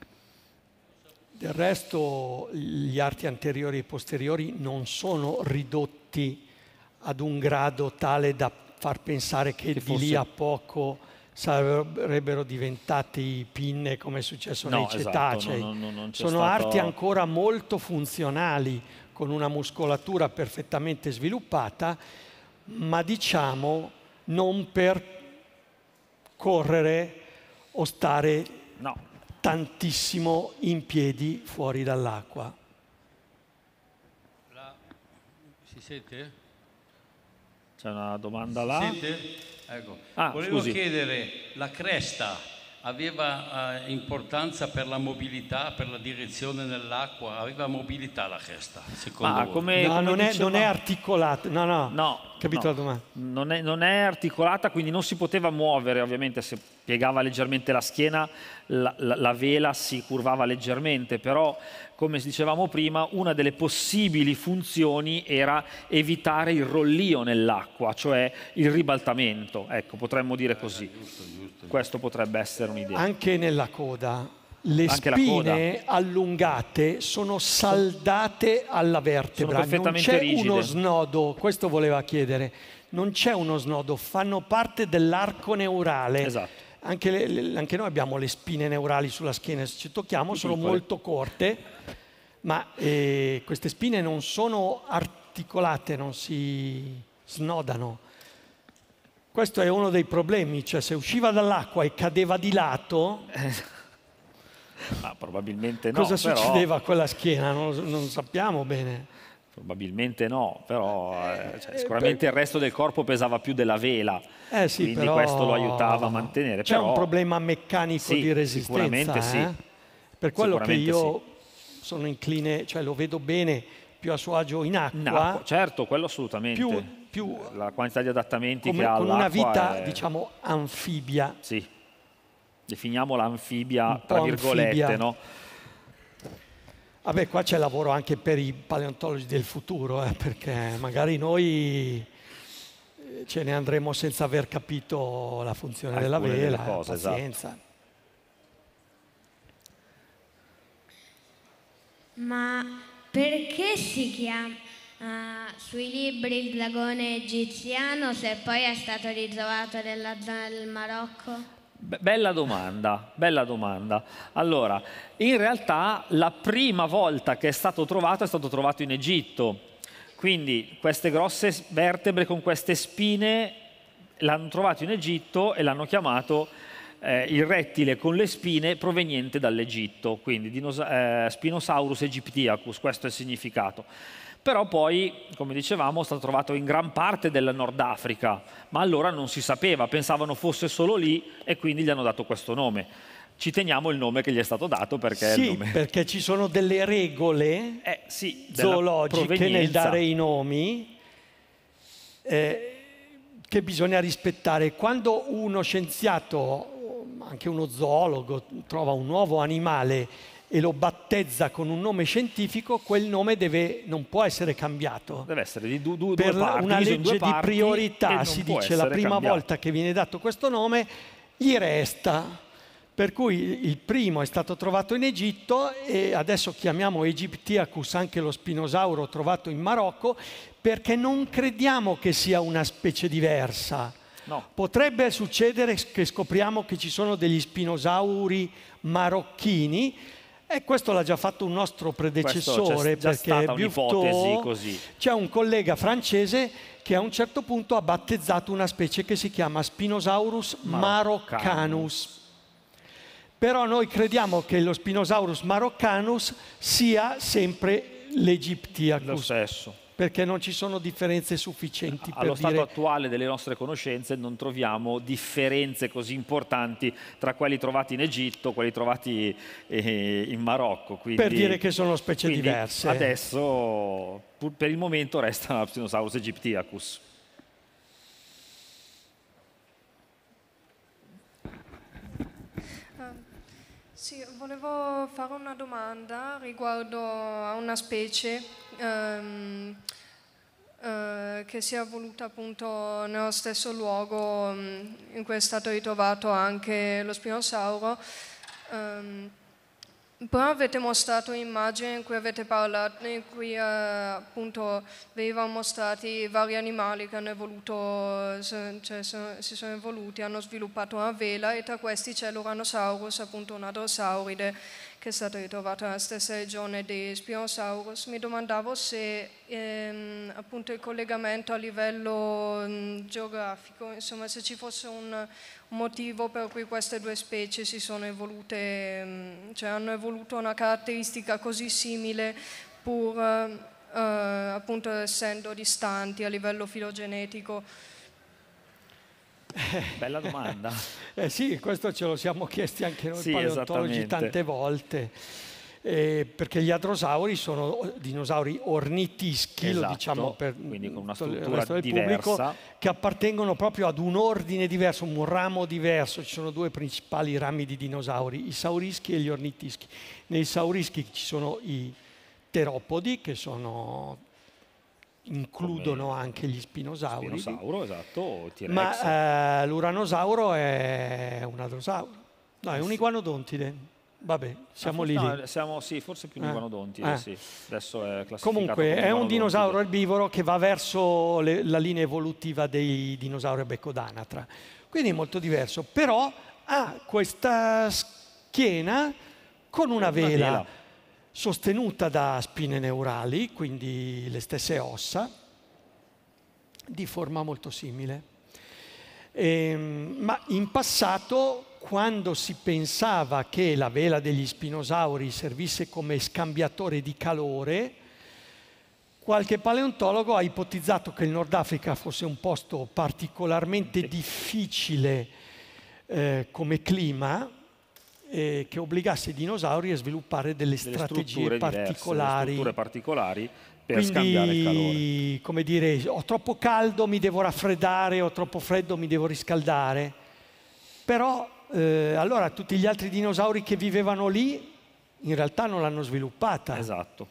Del resto gli arti anteriori e posteriori non sono ridotti ad un grado tale da far pensare che, che di fosse... lì a poco sarebbero diventati pinne come è successo no, nei esatto, cetacei. Esatto, no, no, Sono stato... arti ancora molto funzionali, con una muscolatura perfettamente sviluppata, ma diciamo non per correre o stare tantissimo in piedi fuori dall'acqua. La... Si sente? C'è una domanda là. Ecco. Ah, Volevo scusi. chiedere, la cresta aveva eh, importanza per la mobilità, per la direzione nell'acqua? Aveva mobilità la cresta, secondo Ma voi? Come, no, come non, è, non, è, articolata, no, no, no capito no. la domanda. Non è, non è, articolata, quindi non si poteva muovere, ovviamente se piegava leggermente la schiena la, la, la vela si curvava leggermente, però come dicevamo prima, una delle possibili funzioni era evitare il rollio nell'acqua, cioè il ribaltamento. Ecco, potremmo dire così. Eh, giusto, giusto. Questo potrebbe essere un'idea. Anche nella coda. Le Anche spine allungate sono saldate alla vertebra, sono non c'è uno snodo, questo voleva chiedere, non c'è uno snodo, fanno parte dell'arco neurale. Esatto anche, le, anche noi abbiamo le spine neurali sulla schiena, se ci tocchiamo sono molto corte, ma eh, queste spine non sono articolate, non si snodano. Questo è uno dei problemi, cioè se usciva dall'acqua e cadeva di lato... Eh, ma probabilmente no. Cosa succedeva però... a quella schiena? Non, non sappiamo bene. Probabilmente no, però eh, eh cioè, eh, sicuramente il resto del corpo pesava più della vela, eh sì, quindi però... questo lo aiutava a mantenere. C'è però... un problema meccanico sì, di resistenza. Sicuramente eh? sì. Per quello che io sì. sono incline, cioè lo vedo bene più a suo agio in acqua. In acqua certo, quello assolutamente. Più, più la quantità di adattamenti come, che ha Con una vita, è... diciamo, anfibia. Sì, definiamola anfibia, tra virgolette, anfibia. no? Vabbè, qua c'è lavoro anche per i paleontologi del futuro, eh, perché magari noi eh, ce ne andremo senza aver capito la funzione della vela, cose, esatto. pazienza. Esatto. Ma perché si chiama uh, sui libri il dragone egiziano se poi è stato ritrovato nella zona del Marocco? Bella domanda, bella domanda. Allora, in realtà la prima volta che è stato trovato è stato trovato in Egitto, quindi queste grosse vertebre con queste spine l'hanno trovato in Egitto e l'hanno chiamato eh, il rettile con le spine proveniente dall'Egitto, quindi eh, Spinosaurus aegyptiacus, questo è il significato però poi, come dicevamo, è stato trovato in gran parte del Nord Africa, ma allora non si sapeva, pensavano fosse solo lì e quindi gli hanno dato questo nome. Ci teniamo il nome che gli è stato dato perché... Sì, nome... perché ci sono delle regole eh, sì, zoologiche nel dare i nomi eh, che bisogna rispettare. Quando uno scienziato, anche uno zoologo, trova un nuovo animale e lo battezza con un nome scientifico, quel nome deve, non può essere cambiato. Deve essere di du, du, per parti, una legge di priorità, si dice, la prima cambiato. volta che viene dato questo nome, gli resta. Per cui il primo è stato trovato in Egitto e adesso chiamiamo Egyptiacus anche lo spinosauro trovato in Marocco perché non crediamo che sia una specie diversa. No. Potrebbe succedere che scopriamo che ci sono degli spinosauri marocchini e questo l'ha già fatto un nostro predecessore, c'è perché Buteau, c'è un collega francese che a un certo punto ha battezzato una specie che si chiama Spinosaurus maroccanus. Però noi crediamo che lo Spinosaurus maroccanus sia sempre l'Egyptiacus. Lo stesso perché non ci sono differenze sufficienti. Allo stato dire... attuale delle nostre conoscenze non troviamo differenze così importanti tra quelli trovati in Egitto, quelli trovati eh, in Marocco. Quindi, per dire che sono specie diverse. Adesso per il momento resta Psinosaurus egyptiacus eh, Sì, volevo fare una domanda riguardo a una specie ehm, eh, che si è voluta appunto nello stesso luogo mh, mm, in cui è stato ritrovato anche lo spinosauro. Ehm, però avete mostrato un'immagine in cui avete parlato, in cui eh, appunto venivano mostrati vari animali che hanno evoluto, cioè, si sono evoluti, hanno sviluppato una vela e tra questi c'è l'Uranosaurus, appunto un adrosauride che è stata ritrovata nella stessa regione di Spinosaurus, mi domandavo se ehm, appunto il collegamento a livello mh, mm, geografico, insomma se ci fosse un, motivo per cui queste due specie si sono evolute, mh, mm, cioè hanno evoluto una caratteristica così simile pur eh, appunto essendo distanti a livello filogenetico. Eh. Bella domanda. eh sì, questo ce lo siamo chiesti anche noi sì, paleontologi tante volte. Eh, perché gli adrosauri sono dinosauri ornitischi, esatto, lo diciamo per quindi con una struttura del diversa. pubblico, che appartengono proprio ad un ordine diverso, un ramo diverso. Ci sono due principali rami di dinosauri, i saurischi e gli ornitischi. Nei saurischi ci sono i teropodi, che sono includono Come anche gli spinosauri. Spinosauro, esatto, Ma eh, l'uranosauro è un adrosauro. No, è un iguanodontide. Vabbè, siamo ah, lì. No, siamo, sì, forse più un eh. iguanodontide, eh. sì. Adesso è classificato Comunque, è un dinosauro erbivoro che va verso le, la linea evolutiva dei dinosauri a becco d'anatra. Quindi è molto diverso, però ha questa schiena con una, una vela. vela sostenuta da spine neurali, quindi le stesse ossa, di forma molto simile. E, ehm, ma in passato, quando si pensava che la vela degli spinosauri servisse come scambiatore di calore, qualche paleontologo ha ipotizzato che il Nord Africa fosse un posto particolarmente difficile eh, come clima, eh, che obbligasse i dinosauri a sviluppare delle, delle strategie particolari. Diverse, particolari per Quindi, scambiare il calore. Come dire, ho troppo caldo, mi devo raffreddare, ho troppo freddo, mi devo riscaldare. Però eh, allora tutti gli altri dinosauri che vivevano lì in realtà non l'hanno sviluppata. Esatto.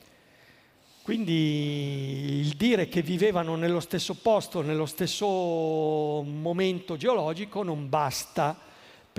Quindi il dire che vivevano nello stesso posto, nello stesso momento geologico non basta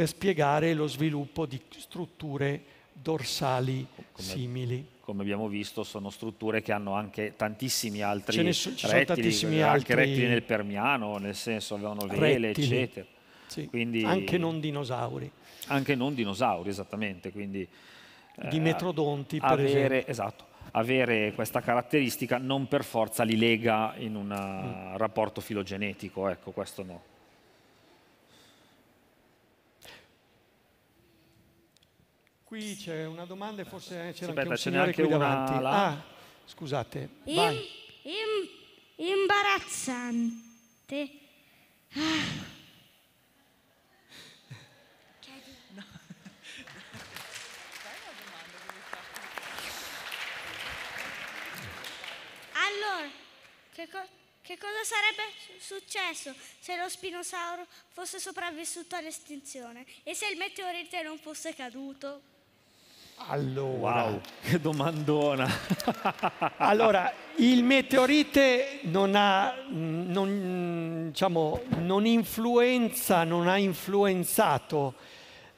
per spiegare lo sviluppo di strutture dorsali come, simili. Come abbiamo visto sono strutture che hanno anche tantissimi altri Ce ne so, ci rettili, sono tantissimi anche altri rettili nel Permiano, nel senso avevano vele, rettili. eccetera. Sì, Quindi, anche non dinosauri. Anche non dinosauri, esattamente. Quindi, eh, di eh, metrodonti, per avere, esempio. Esatto. Avere questa caratteristica non per forza li lega in un mm. rapporto filogenetico, ecco, questo no. Qui c'è una domanda e forse c'era sì, anche aspetta, un signore qui davanti. Là. Ah, scusate. Im, im, imbarazzante. Ah. Allora, che, co- che, cosa sarebbe successo se lo spinosauro fosse sopravvissuto all'estinzione e se il meteorite non fosse caduto? Allora, wow, che domandona. allora, il meteorite non, ha, non, diciamo, non influenza, non ha influenzato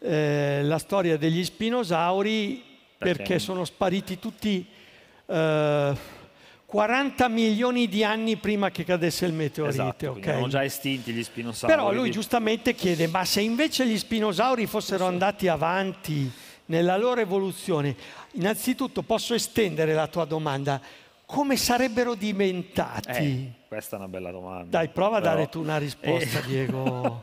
eh, la storia degli spinosauri perché, perché sono spariti tutti eh, 40 milioni di anni prima che cadesse il meteorite. Esatto, okay? erano già estinti gli spinosauri. Però lui giustamente chiede, ma se invece gli spinosauri fossero andati avanti nella loro evoluzione, innanzitutto posso estendere la tua domanda. Come sarebbero diventati? Eh, questa è una bella domanda. Dai, prova Però... a dare tu una risposta, eh. Diego.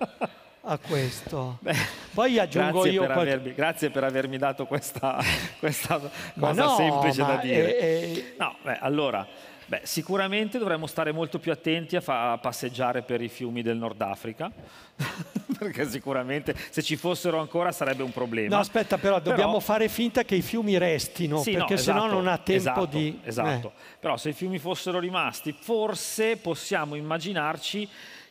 a questo. Beh, Poi aggiungo grazie io. Per qualche... avermi, grazie per avermi dato questa, questa cosa no, semplice da dire. È... No, beh, allora. Beh, sicuramente dovremmo stare molto più attenti a, fa- a passeggiare per i fiumi del Nord Africa, perché sicuramente se ci fossero ancora sarebbe un problema. No, aspetta, però, però... dobbiamo fare finta che i fiumi restino, sì, perché no, esatto, sennò non ha tempo esatto, di... Esatto, eh. però se i fiumi fossero rimasti, forse possiamo immaginarci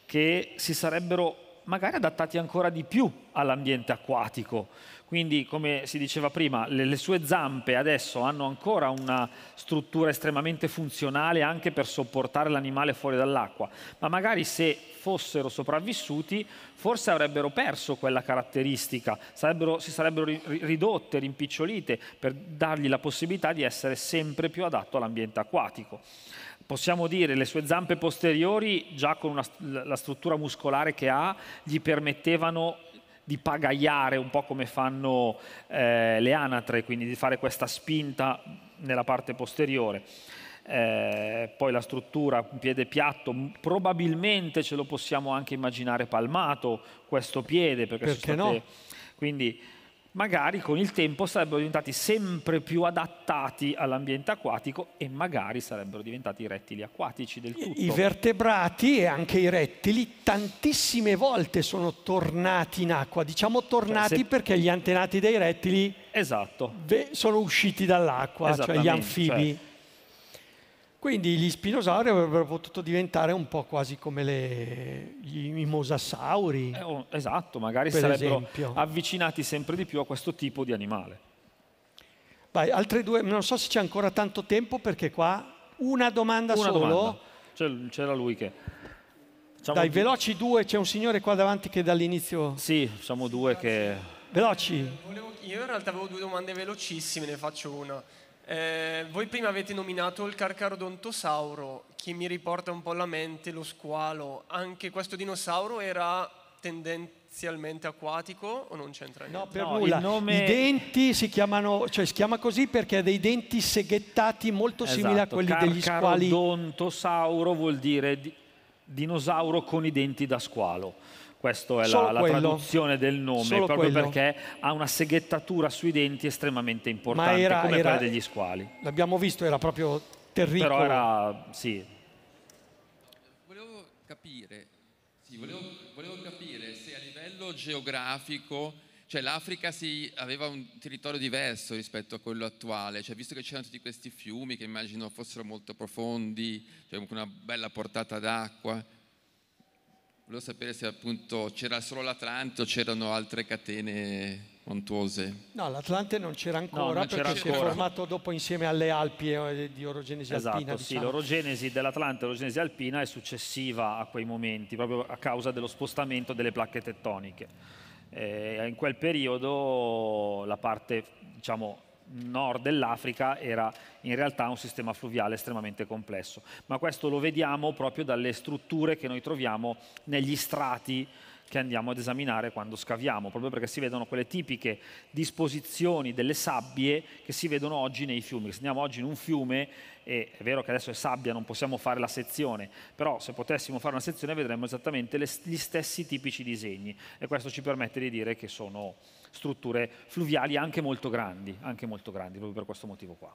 che si sarebbero magari adattati ancora di più all'ambiente acquatico quindi, come si diceva prima, le, le sue zampe adesso hanno ancora una struttura estremamente funzionale anche per sopportare l'animale fuori dall'acqua, ma magari se fossero sopravvissuti forse avrebbero perso quella caratteristica, sarebbero, si sarebbero ridotte, rimpicciolite per dargli la possibilità di essere sempre più adatto all'ambiente acquatico possiamo dire, che le sue zampe posteriori, già con una, la struttura muscolare che ha, gli permettevano di pagaiare un po' come fanno eh, le anatre, quindi di fare questa spinta nella parte posteriore. Eh, poi la struttura, un piede piatto, probabilmente ce lo possiamo anche immaginare palmato questo piede, perché, perché sono state... No? Quindi magari con il tempo sarebbero diventati sempre più adattati all'ambiente acquatico e magari sarebbero diventati rettili acquatici del tutto. I vertebrati e anche i rettili tantissime volte sono tornati in acqua, diciamo tornati cioè, se... perché gli antenati dei rettili esatto. sono usciti dall'acqua, cioè gli anfibi. Cioè quindi gli spinosauri avrebbero potuto diventare un po' quasi come le, gli, i mosasauri. Eh, oh, esatto, magari sarebbero esempio. avvicinati sempre di più a questo tipo di animale. Vai, altre due, non so se c'è ancora tanto tempo perché qua una domanda una solo. Domanda. C'era lui che... Facciamo Dai, veloci due, c'è un signore qua davanti che dall'inizio... Sì, siamo due che... Veloci. Volevo, io in realtà avevo due domande velocissime, ne faccio una. Eh, voi prima avete nominato il carcarodontosauro, che mi riporta un po' alla mente lo squalo. Anche questo dinosauro era tendenzialmente acquatico o non c'entra niente? No, per no, nulla. Nome... I denti si chiamano, cioè si chiama così perché ha dei denti seghettati molto esatto. simili a esatto, quelli degli squali. Carcarodontosauro vuol dire di... dinosauro con i denti da squalo. Questa è la, la, traduzione del nome, Solo proprio quello. perché ha una seghettatura sui denti estremamente importante, era, come era, quella degli squali. L'abbiamo visto, era proprio terribile. Però era, sì. Volevo capire, sì, volevo, volevo capire se a livello geografico cioè l'Africa aveva un territorio diverso rispetto a quello attuale, cioè, visto che c'erano tutti questi fiumi che immagino fossero molto profondi, cioè una bella portata d'acqua, volevo sapere se appunto c'era solo l'Atlante o c'erano altre catene montuose. No, l'Atlante non c'era ancora no, non perché c'era si è formato dopo insieme alle Alpi eh, di orogenesi esatto, alpina. Esatto, sì, diciamo. l'orogenesi dell'Atlante e l'orogenesi alpina è successiva a quei momenti, proprio a causa dello spostamento delle placche tettoniche. Eh, in quel periodo la parte, diciamo, nord dell'Africa era in realtà un sistema fluviale estremamente complesso. Ma questo lo vediamo proprio dalle strutture che noi troviamo negli strati che andiamo ad esaminare quando scaviamo, proprio perché si vedono quelle tipiche disposizioni delle sabbie che si vedono oggi nei fiumi. Se andiamo oggi in un fiume, e è vero che adesso è sabbia, non possiamo fare la sezione, però se potessimo fare una sezione vedremmo esattamente le, gli stessi tipici disegni e questo ci permette di dire che sono strutture fluviali anche molto grandi, anche molto grandi, proprio per questo motivo qua.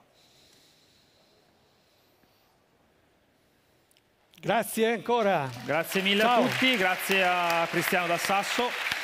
Grazie ancora. Grazie mille Ciao. a tutti, grazie a Cristiano da Sasso.